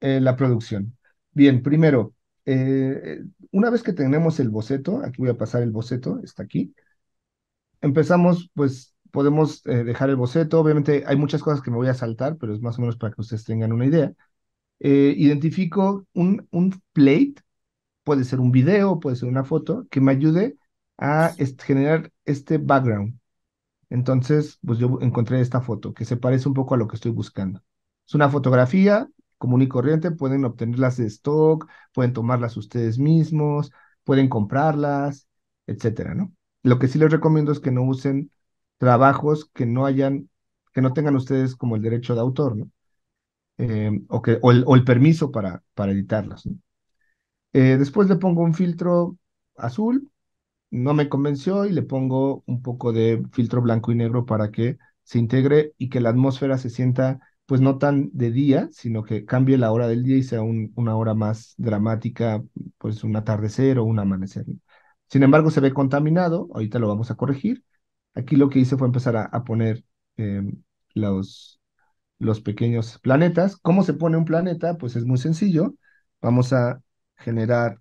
Eh, la producción. Bien, primero, eh, una vez que tenemos el boceto, aquí voy a pasar el boceto, está aquí empezamos, pues podemos eh, dejar el boceto. Obviamente hay muchas cosas que me voy a saltar, pero es más o menos para que ustedes tengan una idea. Eh, identifico un, un plate, puede ser un video, puede ser una foto, que me ayude a generar este background. Entonces, pues yo encontré esta foto que se parece un poco a lo que estoy buscando. Es una fotografía común y corriente, pueden obtenerlas de stock, pueden tomarlas ustedes mismos, pueden comprarlas, etcétera, ¿no? Lo que sí les recomiendo es que no usen trabajos que no hayan, que no tengan ustedes como el derecho de autor, ¿no? Em, o, que, o el, permiso para, para editarlos. Eh, después le pongo un filtro azul, no me convenció y le pongo un poco de filtro blanco y negro para que se integre y que la atmósfera se sienta, pues no tan de día, sino que cambie la hora del día y sea una hora más dramática, pues un atardecer o un amanecer. Sin embargo, se ve contaminado, ahorita lo vamos a corregir. Aquí lo que hice fue empezar a, poner eh, los, los pequeños planetas. ¿Cómo se pone un planeta? Pues es muy sencillo. Vamos a generar,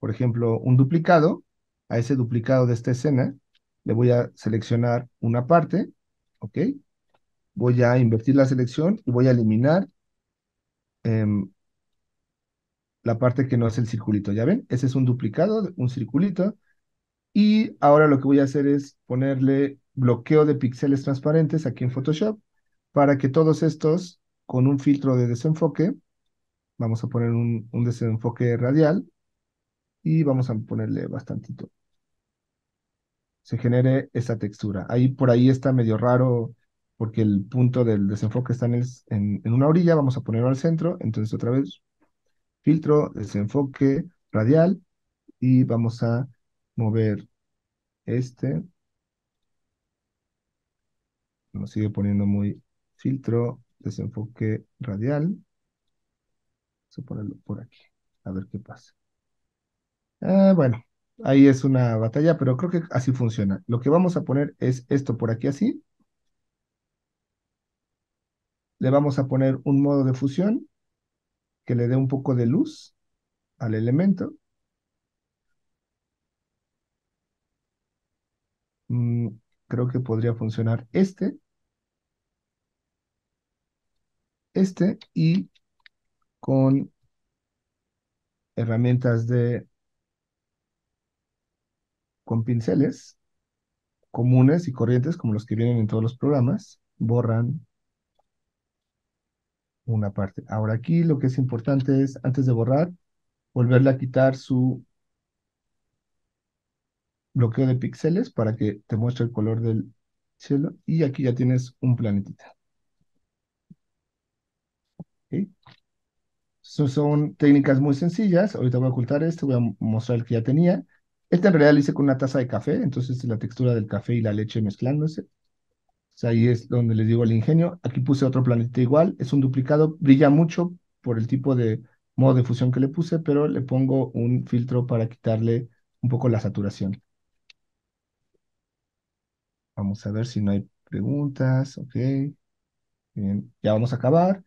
por ejemplo, un duplicado. A ese duplicado de esta escena le voy a seleccionar una parte, ¿ok? Voy a invertir la selección y voy a eliminar em, la parte que no es el circulito. ¿Ya ven? Ese es un duplicado, un circulito. Y ahora lo que voy a hacer es ponerle bloqueo de píxeles transparentes aquí en Photoshop para que todos estos con un filtro de desenfoque, vamos a poner un, un desenfoque radial y vamos a ponerle bastantito. Se genere esa textura. Ahí por ahí está medio raro porque el punto del desenfoque está en, en una orilla, vamos a ponerlo al centro, entonces otra vez filtro, desenfoque radial y vamos a mover este. Nos sigue poniendo muy filtro, desenfoque radial. Vamos a ponerlo por aquí, a ver qué pasa. Ah, bueno, ahí es una batalla, pero creo que así funciona. Lo que vamos a poner es esto por aquí así. Le vamos a poner un modo de fusión que le dé un poco de luz al elemento. Mm, creo que podría funcionar este. Este y con herramientas de con pinceles comunes y corrientes como los que vienen en todos los programas, borran, una parte. Ahora aquí lo que es importante es, antes de borrar, volverle a quitar su bloqueo de píxeles para que te muestre el color del cielo. Y aquí ya tienes un planetita. ¿Okay? son técnicas muy sencillas. Ahorita voy a ocultar este, voy a mostrar el que ya tenía. Este en realidad lo hice con una taza de café, entonces la textura del café y la leche mezclándose ahí es donde le digo el ingenio. Aquí puse otro planeta igual, es un duplicado, brilla mucho por el tipo de modo de fusión que le puse, pero le pongo un filtro para quitarle un poco la saturación. Vamos a ver si no hay preguntas. Ok. Bien, ya vamos a acabar.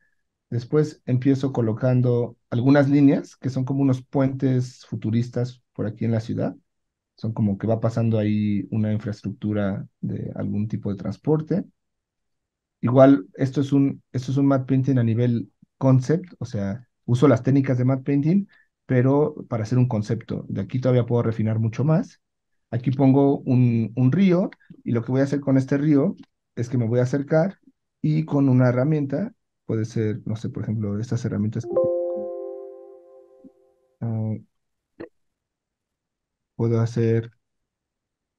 Después empiezo colocando algunas líneas que son como unos puentes futuristas por aquí en la ciudad. Son como que va pasando ahí una infraestructura de algún tipo de transporte. Igual, esto es un, esto es un matte painting a nivel concept, o sea, uso las técnicas de matte painting, pero para hacer un concepto. De aquí todavía puedo refinar mucho más. Aquí pongo un, un, río y lo que voy a hacer con este río es que me voy a acercar y con una herramienta, puede ser, no sé, por ejemplo, estas herramientas. puedo hacer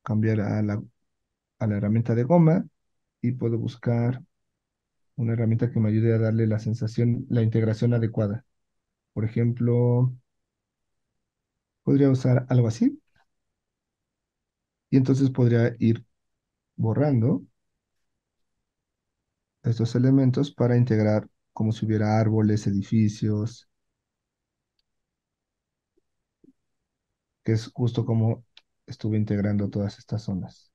cambiar a la, a la herramienta de goma y puedo buscar una herramienta que me ayude a darle la sensación, la integración adecuada. Por ejemplo, podría usar algo así. Y entonces podría ir borrando estos elementos para integrar como si hubiera árboles, edificios, que es justo como estuve integrando todas estas zonas.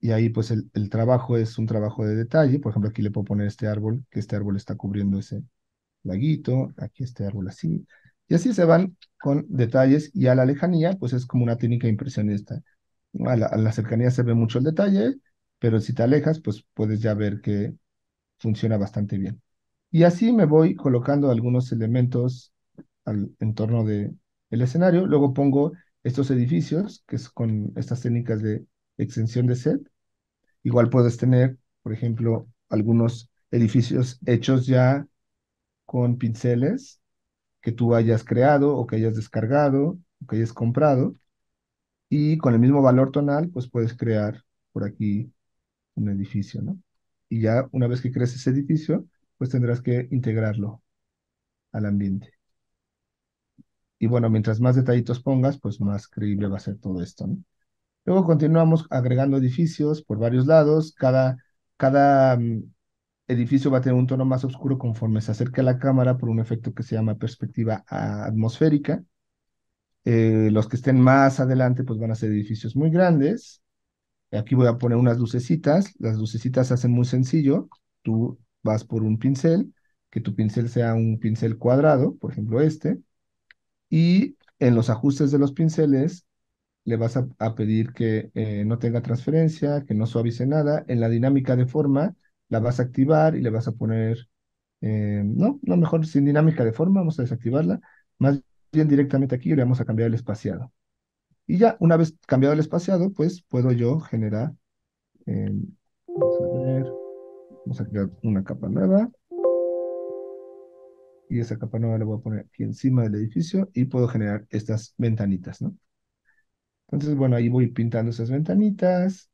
Y ahí pues el, trabajo es un trabajo de detalle, por ejemplo aquí le puedo poner este árbol, que este árbol está cubriendo ese laguito, aquí este árbol así, y así se van con detalles y a la lejanía pues es como una técnica impresionista. la, a la cercanía se ve mucho el detalle, pero si te alejas pues puedes ya ver que funciona bastante bien. Y así me voy colocando algunos elementos al entorno del escenario. Luego pongo estos edificios, que es con estas técnicas de extensión de set. Igual puedes tener, por ejemplo, algunos edificios hechos ya con pinceles que tú hayas creado o que hayas descargado o que hayas comprado. Y con el mismo valor tonal, pues puedes crear por aquí un edificio, ¿no? Y ya una vez que crees ese edificio, pues tendrás que integrarlo al ambiente. Y bueno, mientras más detallitos pongas, pues más creíble va a ser todo esto, Luego continuamos agregando edificios por varios lados. Cada, cada mm, edificio va a tener un tono más oscuro conforme se acerca a la cámara por un efecto que se llama perspectiva atmosférica. Eh, los que estén más adelante, pues van a ser edificios muy grandes. Aquí voy a poner unas lucecitas. Las lucecitas se hacen muy sencillo. Tú vas por un pincel, que tu pincel sea un pincel cuadrado, por ejemplo este. Y en los ajustes de los pinceles le vas a, pedir que eh, no tenga transferencia, que no suavice nada. En la dinámica de forma la vas a activar y le vas a poner, eh, no, no, mejor sin dinámica de forma, vamos a desactivarla. Más bien directamente aquí le vamos a cambiar el espaciado. Y ya, una vez cambiado el espaciado, pues puedo yo generar, eh, vamos a ver, vamos a crear una capa nueva y esa capa nueva la voy a poner aquí encima del edificio y puedo generar estas ventanitas, ¿no? Entonces, bueno, ahí voy pintando esas ventanitas,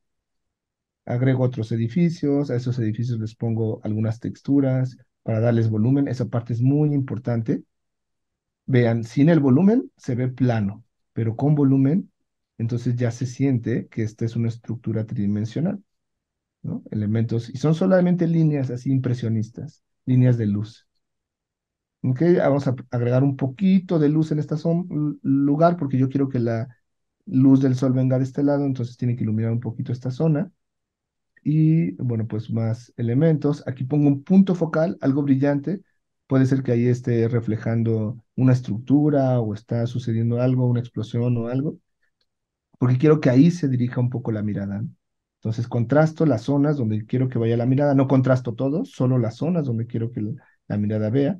agrego otros edificios, a esos edificios les pongo algunas texturas para darles volumen, esa parte es muy importante. Vean, sin el volumen se ve plano, pero con volumen, entonces ya se siente que esta es una estructura tridimensional, ¿no? Elementos, y son solamente líneas así impresionistas, líneas de luz. Vamos a agregar un poquito de luz en este lugar porque yo quiero que la luz del sol venga de este lado, entonces tiene que iluminar un poquito esta zona. Y bueno, pues más elementos. Aquí pongo un punto focal, algo brillante. Puede ser que ahí esté reflejando una estructura o está sucediendo algo, una explosión o algo, porque quiero que ahí se dirija un poco la mirada. Entonces contrasto las zonas donde quiero que vaya la mirada, no contrasto todo, solo las zonas donde quiero que la mirada vea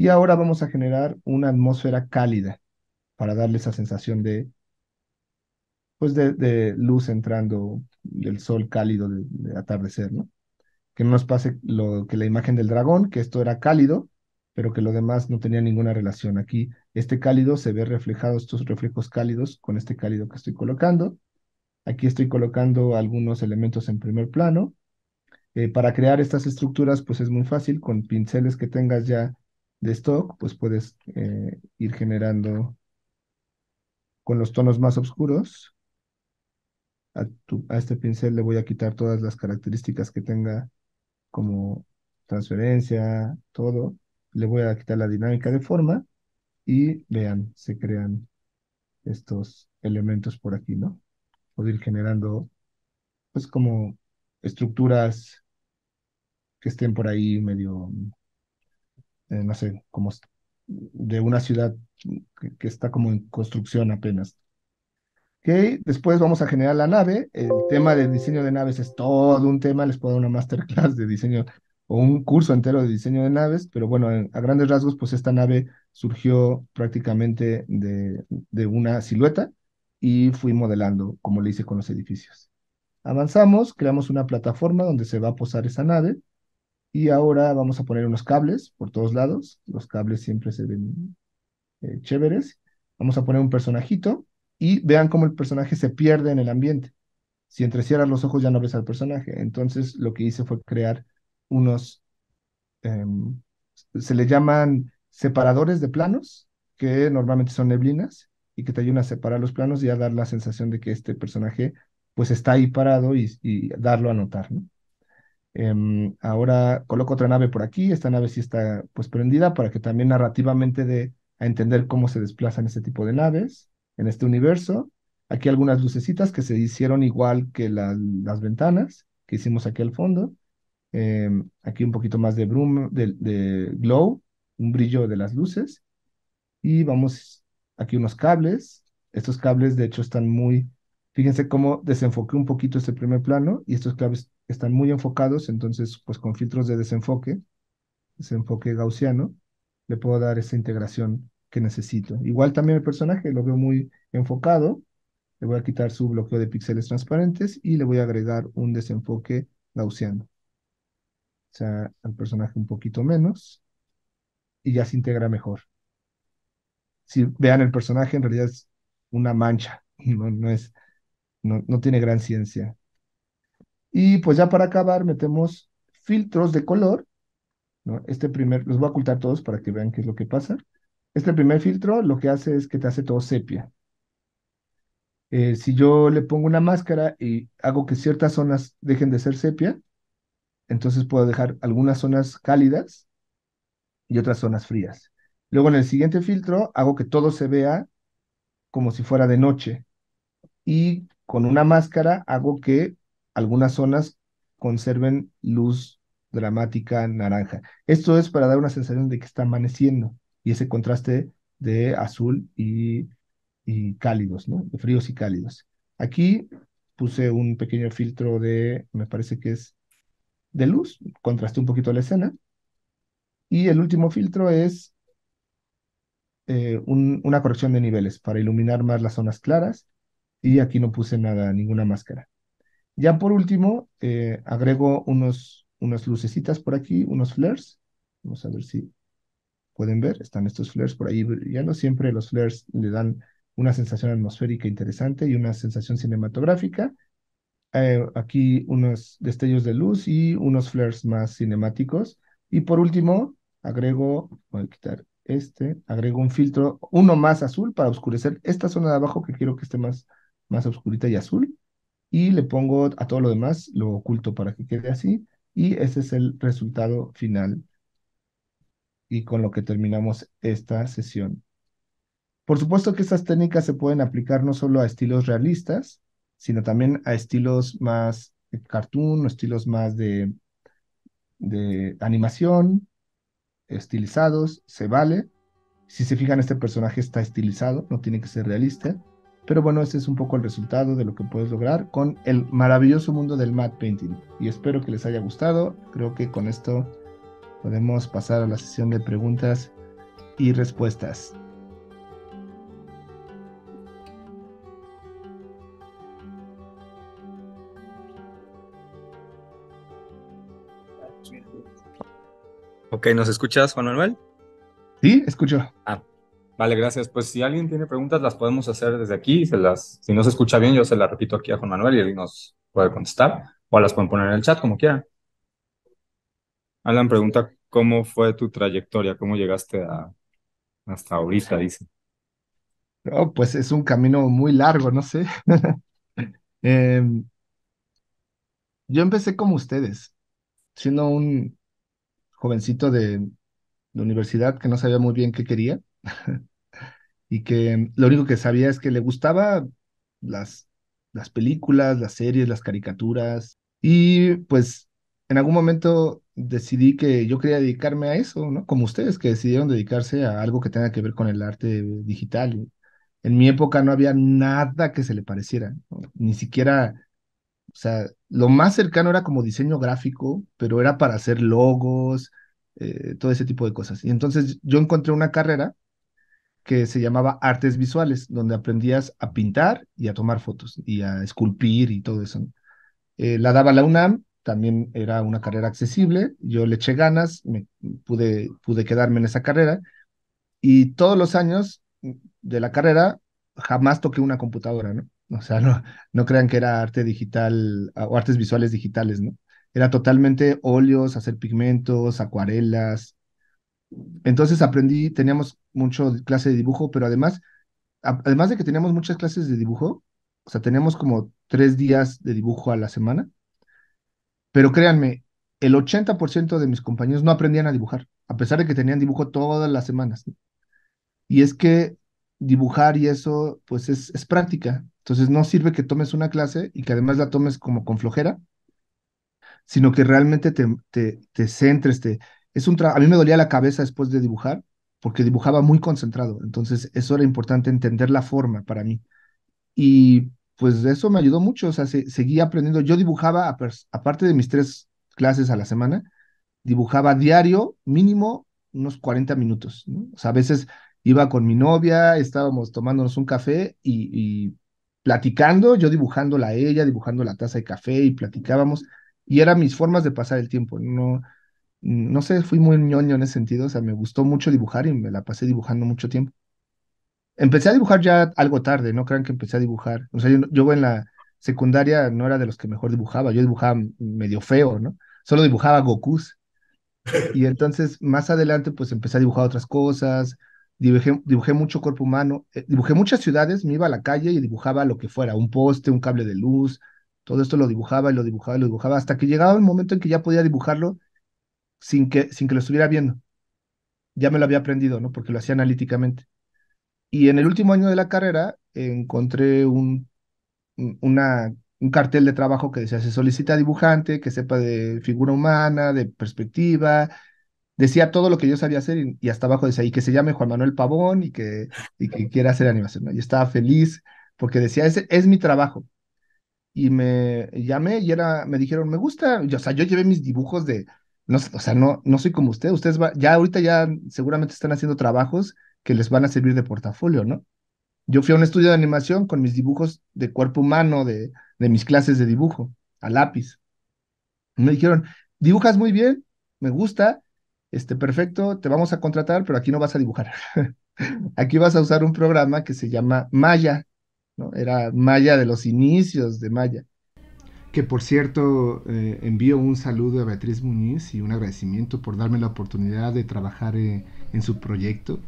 y ahora vamos a generar una atmósfera cálida para darle esa sensación de, pues de, luz entrando, del sol cálido de, atardecer, ¿no? Que no nos pase lo que la imagen del dragón, que esto era cálido, pero que lo demás no tenía ninguna relación. Aquí este cálido se ve reflejado, estos reflejos cálidos con este cálido que estoy colocando. Aquí estoy colocando algunos elementos en primer plano. Eh, para crear estas estructuras, pues es muy fácil, con pinceles que tengas ya de stock, pues puedes eh, ir generando con los tonos más oscuros. A, a, este pincel le voy a quitar todas las características que tenga como transferencia, todo. Le voy a quitar la dinámica de forma y vean, se crean estos elementos por aquí, ¿no? Puedo ir generando pues como estructuras que estén por ahí medio eh, no sé, como de una ciudad que, está como en construcción apenas. ¿Okay? Después vamos a generar la nave. El tema del diseño de naves es todo un tema. Les puedo dar una masterclass de diseño o un curso entero de diseño de naves, pero bueno, a grandes rasgos, pues esta nave surgió prácticamente de, de una silueta y fui modelando como le hice con los edificios. Avanzamos, creamos una plataforma donde se va a posar esa nave y ahora vamos a poner unos cables por todos lados. Los cables siempre se ven eh, chéveres. Vamos a poner un personajito y vean cómo el personaje se pierde en el ambiente. Si entrecierras los ojos ya no ves al personaje. Entonces lo que hice fue crear unos, em, se le llaman separadores de planos, que normalmente son neblinas y que te ayudan a separar los planos y a dar la sensación de que este personaje pues está ahí parado y, y darlo a notar, ¿no? Em, ahora coloco otra nave por aquí, esta nave sí está pues prendida para que también narrativamente dé a entender cómo se desplazan este tipo de naves en este universo. Aquí algunas lucecitas que se hicieron igual que las ventanas que hicimos aquí al fondo. Em, aquí un poquito más de, de, de glow, un brillo de las luces. Y vamos, aquí unos cables. Estos cables de hecho están muy Fíjense cómo desenfoqué un poquito este primer plano y estos claves están muy enfocados, entonces pues con filtros de desenfoque, desenfoque gaussiano, le puedo dar esa integración que necesito. Igual también el personaje lo veo muy enfocado, le voy a quitar su bloqueo de píxeles transparentes y le voy a agregar un desenfoque gaussiano. O sea, al personaje un poquito menos y ya se integra mejor. Si vean el personaje, en realidad es una mancha, no, no es no, tiene gran ciencia. Y pues ya para acabar metemos filtros de color, Este primer, los voy a ocultar todos para que vean qué es lo que pasa. Este primer filtro lo que hace es que te hace todo sepia. Eh, si yo le pongo una máscara y hago que ciertas zonas dejen de ser sepia, entonces puedo dejar algunas zonas cálidas y otras zonas frías. Luego en el siguiente filtro hago que todo se vea como si fuera de noche y con una máscara hago que algunas zonas conserven luz dramática naranja. Esto es para dar una sensación de que está amaneciendo y ese contraste de azul y, cálidos, ¿no? De fríos y cálidos. Aquí puse un pequeño filtro de, me parece que es de luz, contraste un poquito la escena. Y el último filtro es eh, una corrección de niveles para iluminar más las zonas claras y aquí no puse nada, ninguna máscara. Ya por último, eh, agrego unos, unas lucecitas por aquí, unos flares. Vamos a ver si pueden ver, están estos flares por ahí brillando. Siempre los flares le dan una sensación atmosférica interesante y una sensación cinematográfica. Eh, aquí unos destellos de luz y unos flares más cinemáticos. Y por último, agrego, voy a quitar este, agrego un filtro, uno más azul para oscurecer esta zona de abajo que quiero que esté más más oscurita y azul, y le pongo a todo lo demás, lo oculto para que quede así, y ese es el resultado final y con lo que terminamos esta sesión. Por supuesto que estas técnicas se pueden aplicar no solo a estilos realistas, sino también a estilos más de cartoon, estilos más de animación, estilizados, se vale. Si se fijan, este personaje está estilizado, no tiene que ser realista. Pero bueno, este es un poco el resultado de lo que puedes lograr con el maravilloso mundo del matte painting. Y espero que les haya gustado. Creo que con esto podemos pasar a la sesión de preguntas y respuestas. Ok, ¿nos escuchas, Juan Manuel? Sí, escucho. Ah, Vale, gracias. Pues si alguien tiene preguntas, las podemos hacer desde aquí. Se las, si no se escucha bien, yo se las repito aquí a Juan Manuel y él nos puede contestar. O las pueden poner en el chat, como quieran. Alan pregunta, ¿cómo fue tu trayectoria? ¿Cómo llegaste hasta ahorita, dice? No, pues es un camino muy largo, no sé. Em, yo empecé como ustedes, siendo un jovencito de, de universidad que no sabía muy bien qué quería. y que lo único que sabía es que le gustaba las, las películas, las series, las caricaturas y pues en algún momento decidí que yo quería dedicarme a eso, ¿no? Como ustedes que decidieron dedicarse a algo que tenga que ver con el arte digital. En mi época no había nada que se le pareciera, ni siquiera, o sea, lo más cercano era como diseño gráfico, pero era para hacer logos, eh, todo ese tipo de cosas. Y entonces yo encontré una carrera que se llamaba Artes Visuales, donde aprendías a pintar y a tomar fotos y a esculpir y todo eso. Eh, la daba la UNAM, también era una carrera accesible, yo le eché ganas, me, pude, pude quedarme en esa carrera y todos los años de la carrera jamás toqué una computadora, ¿no? O sea, no, no crean que era arte digital ah, o artes visuales digitales, ¿no? Era totalmente óleos, hacer pigmentos, acuarelas. Entonces aprendí, teníamos mucho clase de dibujo, pero además, además de que teníamos muchas clases de dibujo, o sea, teníamos como tres días de dibujo a la semana, pero créanme, el 80% de mis compañeros no aprendían a dibujar, a pesar de que tenían dibujo todas las semanas. Y es que dibujar y eso, pues es, práctica. Entonces no sirve que tomes una clase y que además la tomes como con flojera, sino que realmente te, te, centres. es un a mí me dolía la cabeza después de dibujar porque dibujaba muy concentrado, entonces eso era importante entender la forma para mí. Y pues eso me ayudó mucho, o sea, aprendiendo. Yo dibujaba, aparte de mis tres clases a la semana, dibujaba diario mínimo unos 40 minutos, O sea, a veces iba con mi novia, estábamos tomándonos un café y, platicando, yo dibujando a ella, dibujando la taza de café y platicábamos. Y eran mis formas de pasar el tiempo, no no sé, fui muy ñoño en ese sentido, o sea, me gustó mucho dibujar y me la pasé dibujando mucho tiempo. Empecé a dibujar ya algo tarde, no crean que empecé a dibujar, o sea, yo, en la secundaria no era de los que mejor dibujaba, yo dibujaba medio feo, ¿no? Solo dibujaba Gokus. Y entonces, más adelante, pues empecé a dibujar otras cosas, dibujé, dibujé mucho cuerpo humano, eh, dibujé muchas ciudades, me iba a la calle y dibujaba lo que fuera, un poste, un cable de luz, todo esto lo dibujaba y lo dibujaba y lo dibujaba, hasta que llegaba el momento en que ya podía dibujarlo sin que, sin que lo estuviera viendo. Ya me lo había aprendido, ¿no? Porque lo hacía analíticamente. Y en el último año de la carrera encontré un, un cartel de trabajo que decía, se solicita dibujante que sepa de figura humana, de perspectiva. Decía todo lo que yo sabía hacer y, hasta abajo decía, y que se llame Juan Manuel Pavón y que, y que quiera hacer animación. y estaba feliz porque decía, ese es mi trabajo. Y me llamé y era, me dijeron, me gusta, o sea, yo llevé mis dibujos de, no, o sea, no, no soy como usted, ustedes ya ahorita ya seguramente están haciendo trabajos que les van a servir de portafolio, ¿no? Yo fui a un estudio de animación con mis dibujos de cuerpo humano, de, de mis clases de dibujo, a lápiz. Me dijeron, dibujas muy bien, me gusta, este, perfecto, te vamos a contratar, pero aquí no vas a dibujar. aquí vas a usar un programa que se llama Maya, ¿no? Era Maya de los inicios de Maya que por cierto eh, envío un saludo a Beatriz Muñiz y un agradecimiento por darme la oportunidad de trabajar eh, en su proyecto.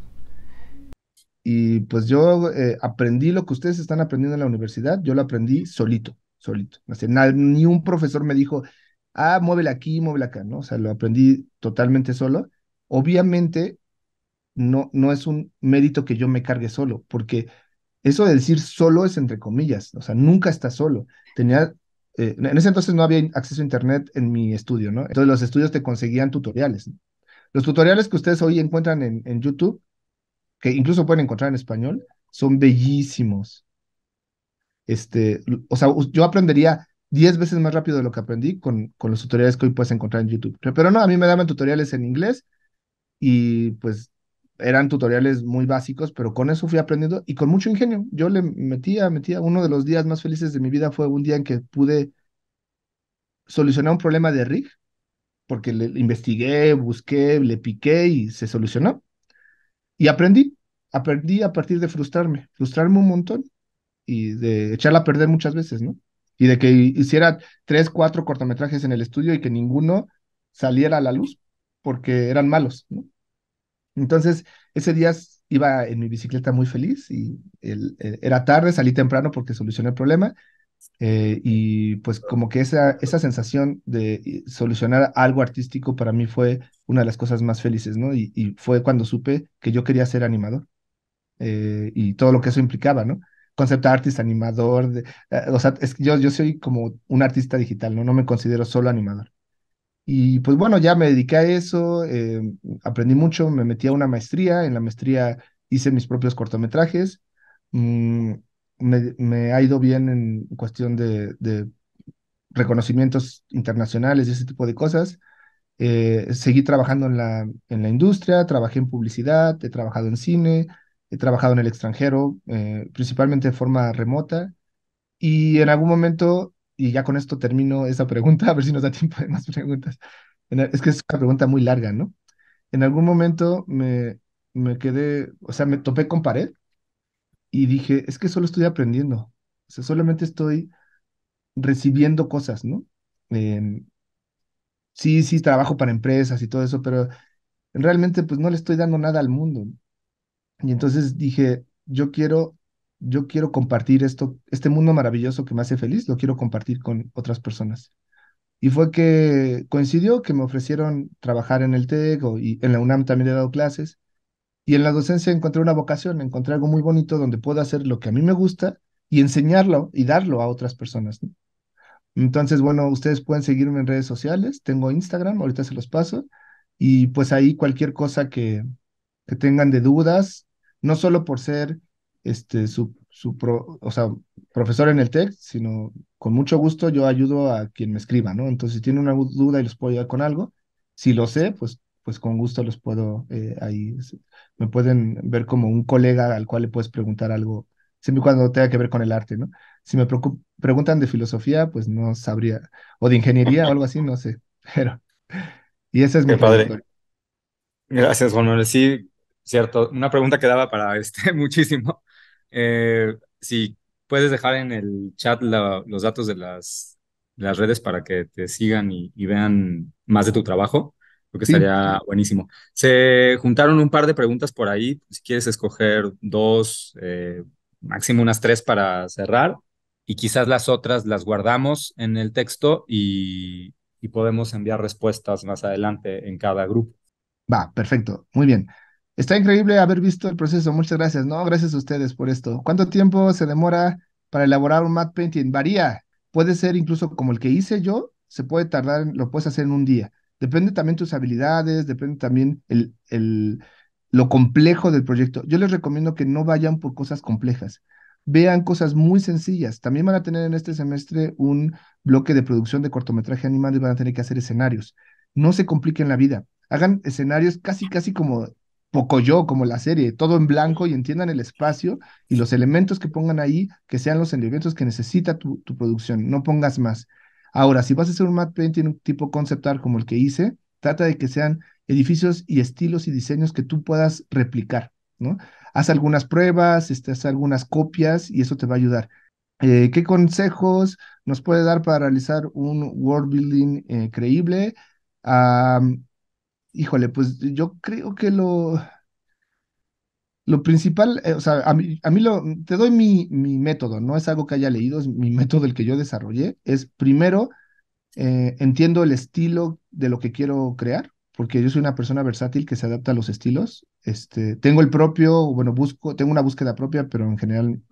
Y pues yo eh, aprendí lo que ustedes están aprendiendo en la universidad, yo lo aprendí solito, solito. ni un profesor me dijo, ah, muévela aquí, muévela acá, ¿no? O sea, lo aprendí totalmente solo. Obviamente, no, no es un mérito que yo me cargue solo, porque eso de decir solo es entre comillas, o sea, nunca está solo. Tenía eh, en ese entonces no había acceso a Internet en mi estudio, ¿no? Entonces los estudios te conseguían tutoriales. Los tutoriales que ustedes hoy encuentran en, YouTube, que incluso pueden encontrar en español, son bellísimos. Este, o sea, yo aprendería 10 veces más rápido de lo que aprendí con, con los tutoriales que hoy puedes encontrar en YouTube. Pero no, a mí me daban tutoriales en inglés y pues eran tutoriales muy básicos, pero con eso fui aprendiendo y con mucho ingenio. Yo le metía, metía, uno de los días más felices de mi vida fue un día en que pude solucionar un problema de rig, porque le investigué, busqué, le piqué y se solucionó. Y aprendí, aprendí a partir de frustrarme, frustrarme un montón y de echarla a perder muchas veces, ¿no? Y de que hiciera tres, cuatro cortometrajes en el estudio y que ninguno saliera a la luz porque eran malos, ¿no? Entonces, ese día iba en mi bicicleta muy feliz y era tarde, salí temprano porque solucioné el problema. Eh, y pues como que esa, esa sensación de eh, solucionar algo artístico para mí fue una de las cosas más felices, ¿no? Y, fue cuando supe que yo quería ser animador eh, y todo lo que eso implicaba, ¿no? concepto artista animador, o sea, yo, yo soy como un artista digital, ¿no? No me considero solo animador. Y pues bueno, ya me dediqué a eso, em, aprendí mucho, me metí a una maestría, en la maestría hice mis propios cortometrajes, mm, me, ha ido bien en cuestión de, reconocimientos internacionales y ese tipo de cosas. Eh, seguí trabajando en la, en la industria, trabajé en publicidad, he trabajado en cine, he trabajado en el extranjero, eh, principalmente de forma remota, y en algún momento y ya con esto termino esa pregunta, a ver si nos da tiempo de más preguntas. Es que es una pregunta muy larga, ¿no? En algún momento me, me quedé, o sea, me topé con pared y dije, es que solo estoy aprendiendo, o sea, solamente estoy recibiendo cosas, ¿no? Em, sí, sí, trabajo para empresas y todo eso, pero realmente pues no le estoy dando nada al mundo. Y entonces dije, yo quiero yo quiero compartir esto, este mundo maravilloso que me hace feliz, lo quiero compartir con otras personas. Y fue que coincidió que me ofrecieron trabajar en el TEC y en la UNAM también he dado clases. Y en la docencia encontré una vocación, encontré algo muy bonito donde puedo hacer lo que a mí me gusta y enseñarlo y darlo a otras personas. Entonces, bueno, ustedes pueden seguirme en redes sociales. Tengo Instagram, ahorita se los paso. Y pues ahí cualquier cosa que, que tengan de dudas, no solo por ser este, su, su o sea, profesor en el TEC, sino con mucho gusto yo ayudo a quien me escriba, ¿no? Entonces, si tiene una duda y los puedo ayudar con algo, si lo sé, pues, pues con gusto los puedo eh, ahí, me pueden ver como un colega al cual le puedes preguntar algo, siempre y cuando tenga que ver con el arte, ¿no? Si me preguntan de filosofía, pues no sabría, o de ingeniería o algo así, no sé, pero... Y esa es mi padre. Gracias, Juan Manuel. Sí, cierto. Una pregunta que daba para este muchísimo eh, si puedes dejar en el chat los datos de las, las redes para que te sigan y, vean más de tu trabajo, porque que estaría buenísimo. Se juntaron un par de preguntas por ahí, si quieres escoger dos, eh, máximo unas tres para cerrar, y quizás las otras las guardamos en el texto y, y podemos enviar respuestas más adelante en cada grupo. Va, perfecto, muy bien. Está increíble haber visto el proceso. Muchas gracias. No, gracias a ustedes por esto. ¿Cuánto tiempo se demora para elaborar un matte painting? Varía. Puede ser incluso como el que hice yo, se puede tardar, lo puedes hacer en un día. Depende también tus habilidades, depende también el, el, lo complejo del proyecto. Yo les recomiendo que no vayan por cosas complejas. Vean cosas muy sencillas. También van a tener en este semestre un bloque de producción de cortometraje animado y van a tener que hacer escenarios. No se compliquen la vida. Hagan escenarios casi, casi como poco yo como la serie, todo en blanco y entiendan el espacio y los elementos que pongan ahí, que sean los elementos que necesita tu, producción, no pongas más. Ahora, si vas a hacer un matte painting un tipo conceptual como el que hice, trata de que sean edificios y estilos y diseños que tú puedas replicar, ¿no? Haz algunas pruebas, este, haz algunas copias y eso te va a ayudar. Eh, ¿Qué consejos nos puede dar para realizar un world building eh, creíble? híjole, pues yo creo que lo, lo principal, eh, o sea, a mí, a mí lo, te doy mi, mi, método, no es algo que haya leído, es mi método el que yo desarrollé, es primero, eh, entiendo el estilo de lo que quiero crear, porque yo soy una persona versátil que se adapta a los estilos, este, tengo el propio, bueno, busco, tengo una búsqueda propia, pero en general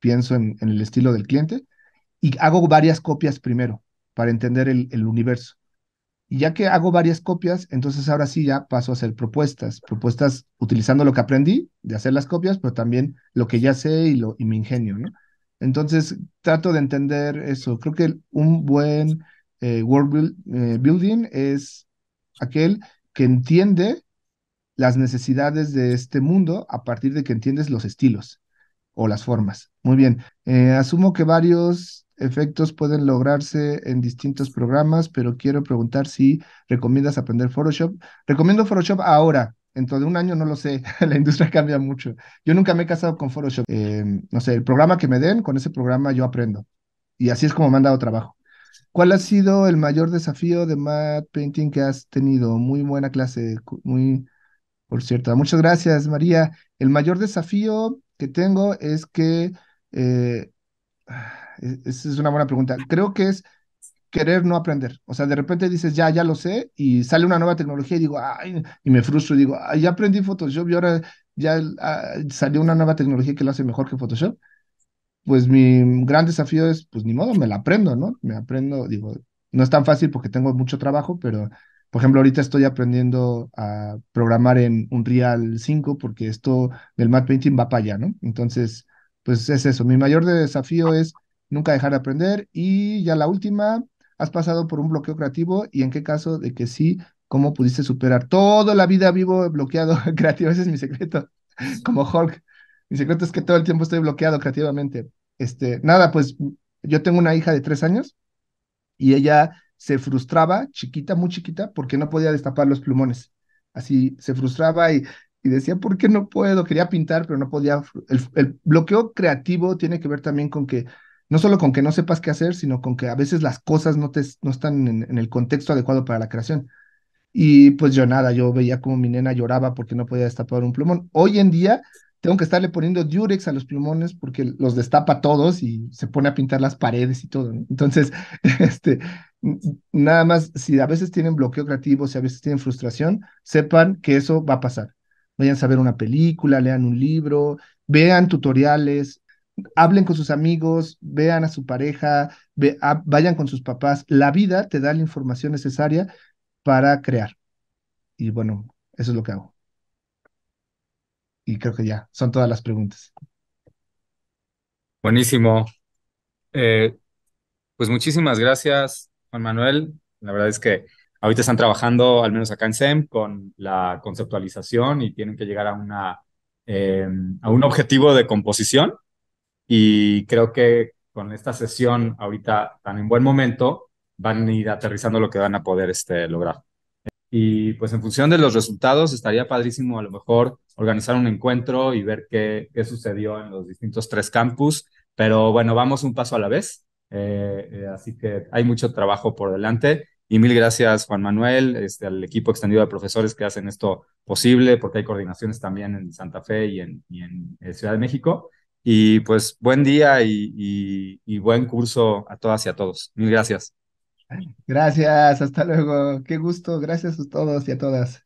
pienso en, el estilo del cliente y hago varias copias primero para entender el universo. Y ya que hago varias copias, entonces ahora sí ya paso a hacer propuestas, propuestas utilizando lo que aprendí de hacer las copias, pero también lo que ya sé y, lo, mi ingenio, ¿no? Entonces trato de entender eso. Creo que un buen eh, world eh, building es aquel que entiende las necesidades de este mundo a partir de que entiendes los estilos o las formas. Muy bien. Eh, asumo que varios efectos pueden lograrse en distintos programas, pero quiero preguntar si recomiendas aprender Photoshop. Recomiendo Photoshop ahora. Dentro de un año no lo sé, la industria cambia mucho. Yo nunca me he casado con Photoshop. Em, no sé, el programa que me den, con ese programa yo aprendo. Y así es como me han dado trabajo. ¿Cuál ha sido el mayor desafío de Mad Painting que has tenido? Muy buena clase, muy, por cierto. Muchas gracias, María. El mayor desafío que tengo es que eh, e-, esa es una buena pregunta. Creo que es querer no aprender. O sea, de repente dices, ya, ya lo sé, y sale una nueva tecnología y digo, ay, y me frustro y digo, ay, ya aprendí Photoshop y ahora ya ah, salió una nueva tecnología que lo hace mejor que Photoshop. Pues mi gran desafío es, pues ni modo, me la aprendo, ¿no? Me aprendo, digo, no es tan fácil porque tengo mucho trabajo, pero, por ejemplo, ahorita estoy aprendiendo a programar en Unreal 5 porque esto del matte painting va para allá, ¿no? Entonces, pues es eso. Mi mayor desafío es nunca dejar de aprender. Y ya la última, ¿has pasado por un bloqueo creativo? Y en qué caso de que sí, ¿cómo pudiste superar? Toda la vida vivo bloqueado creativo, ese es mi secreto, como Hulk. Mi secreto es que todo el tiempo estoy bloqueado creativamente. Este, nada, pues yo tengo una hija de tres años y ella se frustraba, chiquita, muy chiquita, porque no podía destapar los plumones. Así se frustraba y, decía, ¿por qué no puedo? Quería pintar, pero no podía. el, bloqueo creativo tiene que ver también con que no solo con que no sepas qué hacer, sino con que a veces las cosas no, no están en, el contexto adecuado para la creación. Y pues yo nada, yo veía como mi nena lloraba porque no podía destapar un plumón. Hoy en día tengo que estarle poniendo diurex a los plumones porque los destapa todos y se pone a pintar las paredes y todo. Entonces, este, nada más, si a veces tienen bloqueo creativo, si a veces tienen frustración, sepan que eso va a pasar. Vayan a ver una película, lean un libro, vean tutoriales, hablen con sus amigos, vean a su pareja, ve, vayan con sus papás. La vida te da la información necesaria para crear. Y bueno, eso es lo que hago. Y creo que ya, son todas las preguntas. Buenísimo. Eh, pues muchísimas gracias, Juan Manuel. La verdad es que ahorita están trabajando, al menos acá en SEM, con la conceptualización y tienen que llegar a, una, eh, a un objetivo de composición y creo que con esta sesión ahorita tan en buen momento van a ir aterrizando lo que van a poder este, lograr. Y pues en función de los resultados estaría padrísimo a lo mejor organizar un encuentro y ver qué, qué sucedió en los distintos tres campus, pero bueno, vamos un paso a la vez. Eh, eh, así que hay mucho trabajo por delante y mil gracias, Juan Manuel, este, al equipo extendido de profesores que hacen esto posible, porque hay coordinaciones también en Santa Fe y en, y en eh, Ciudad de México. Y pues buen día y, buen curso a todas y a todos. Mil gracias. Gracias, hasta luego. Qué gusto. Gracias a todos y a todas.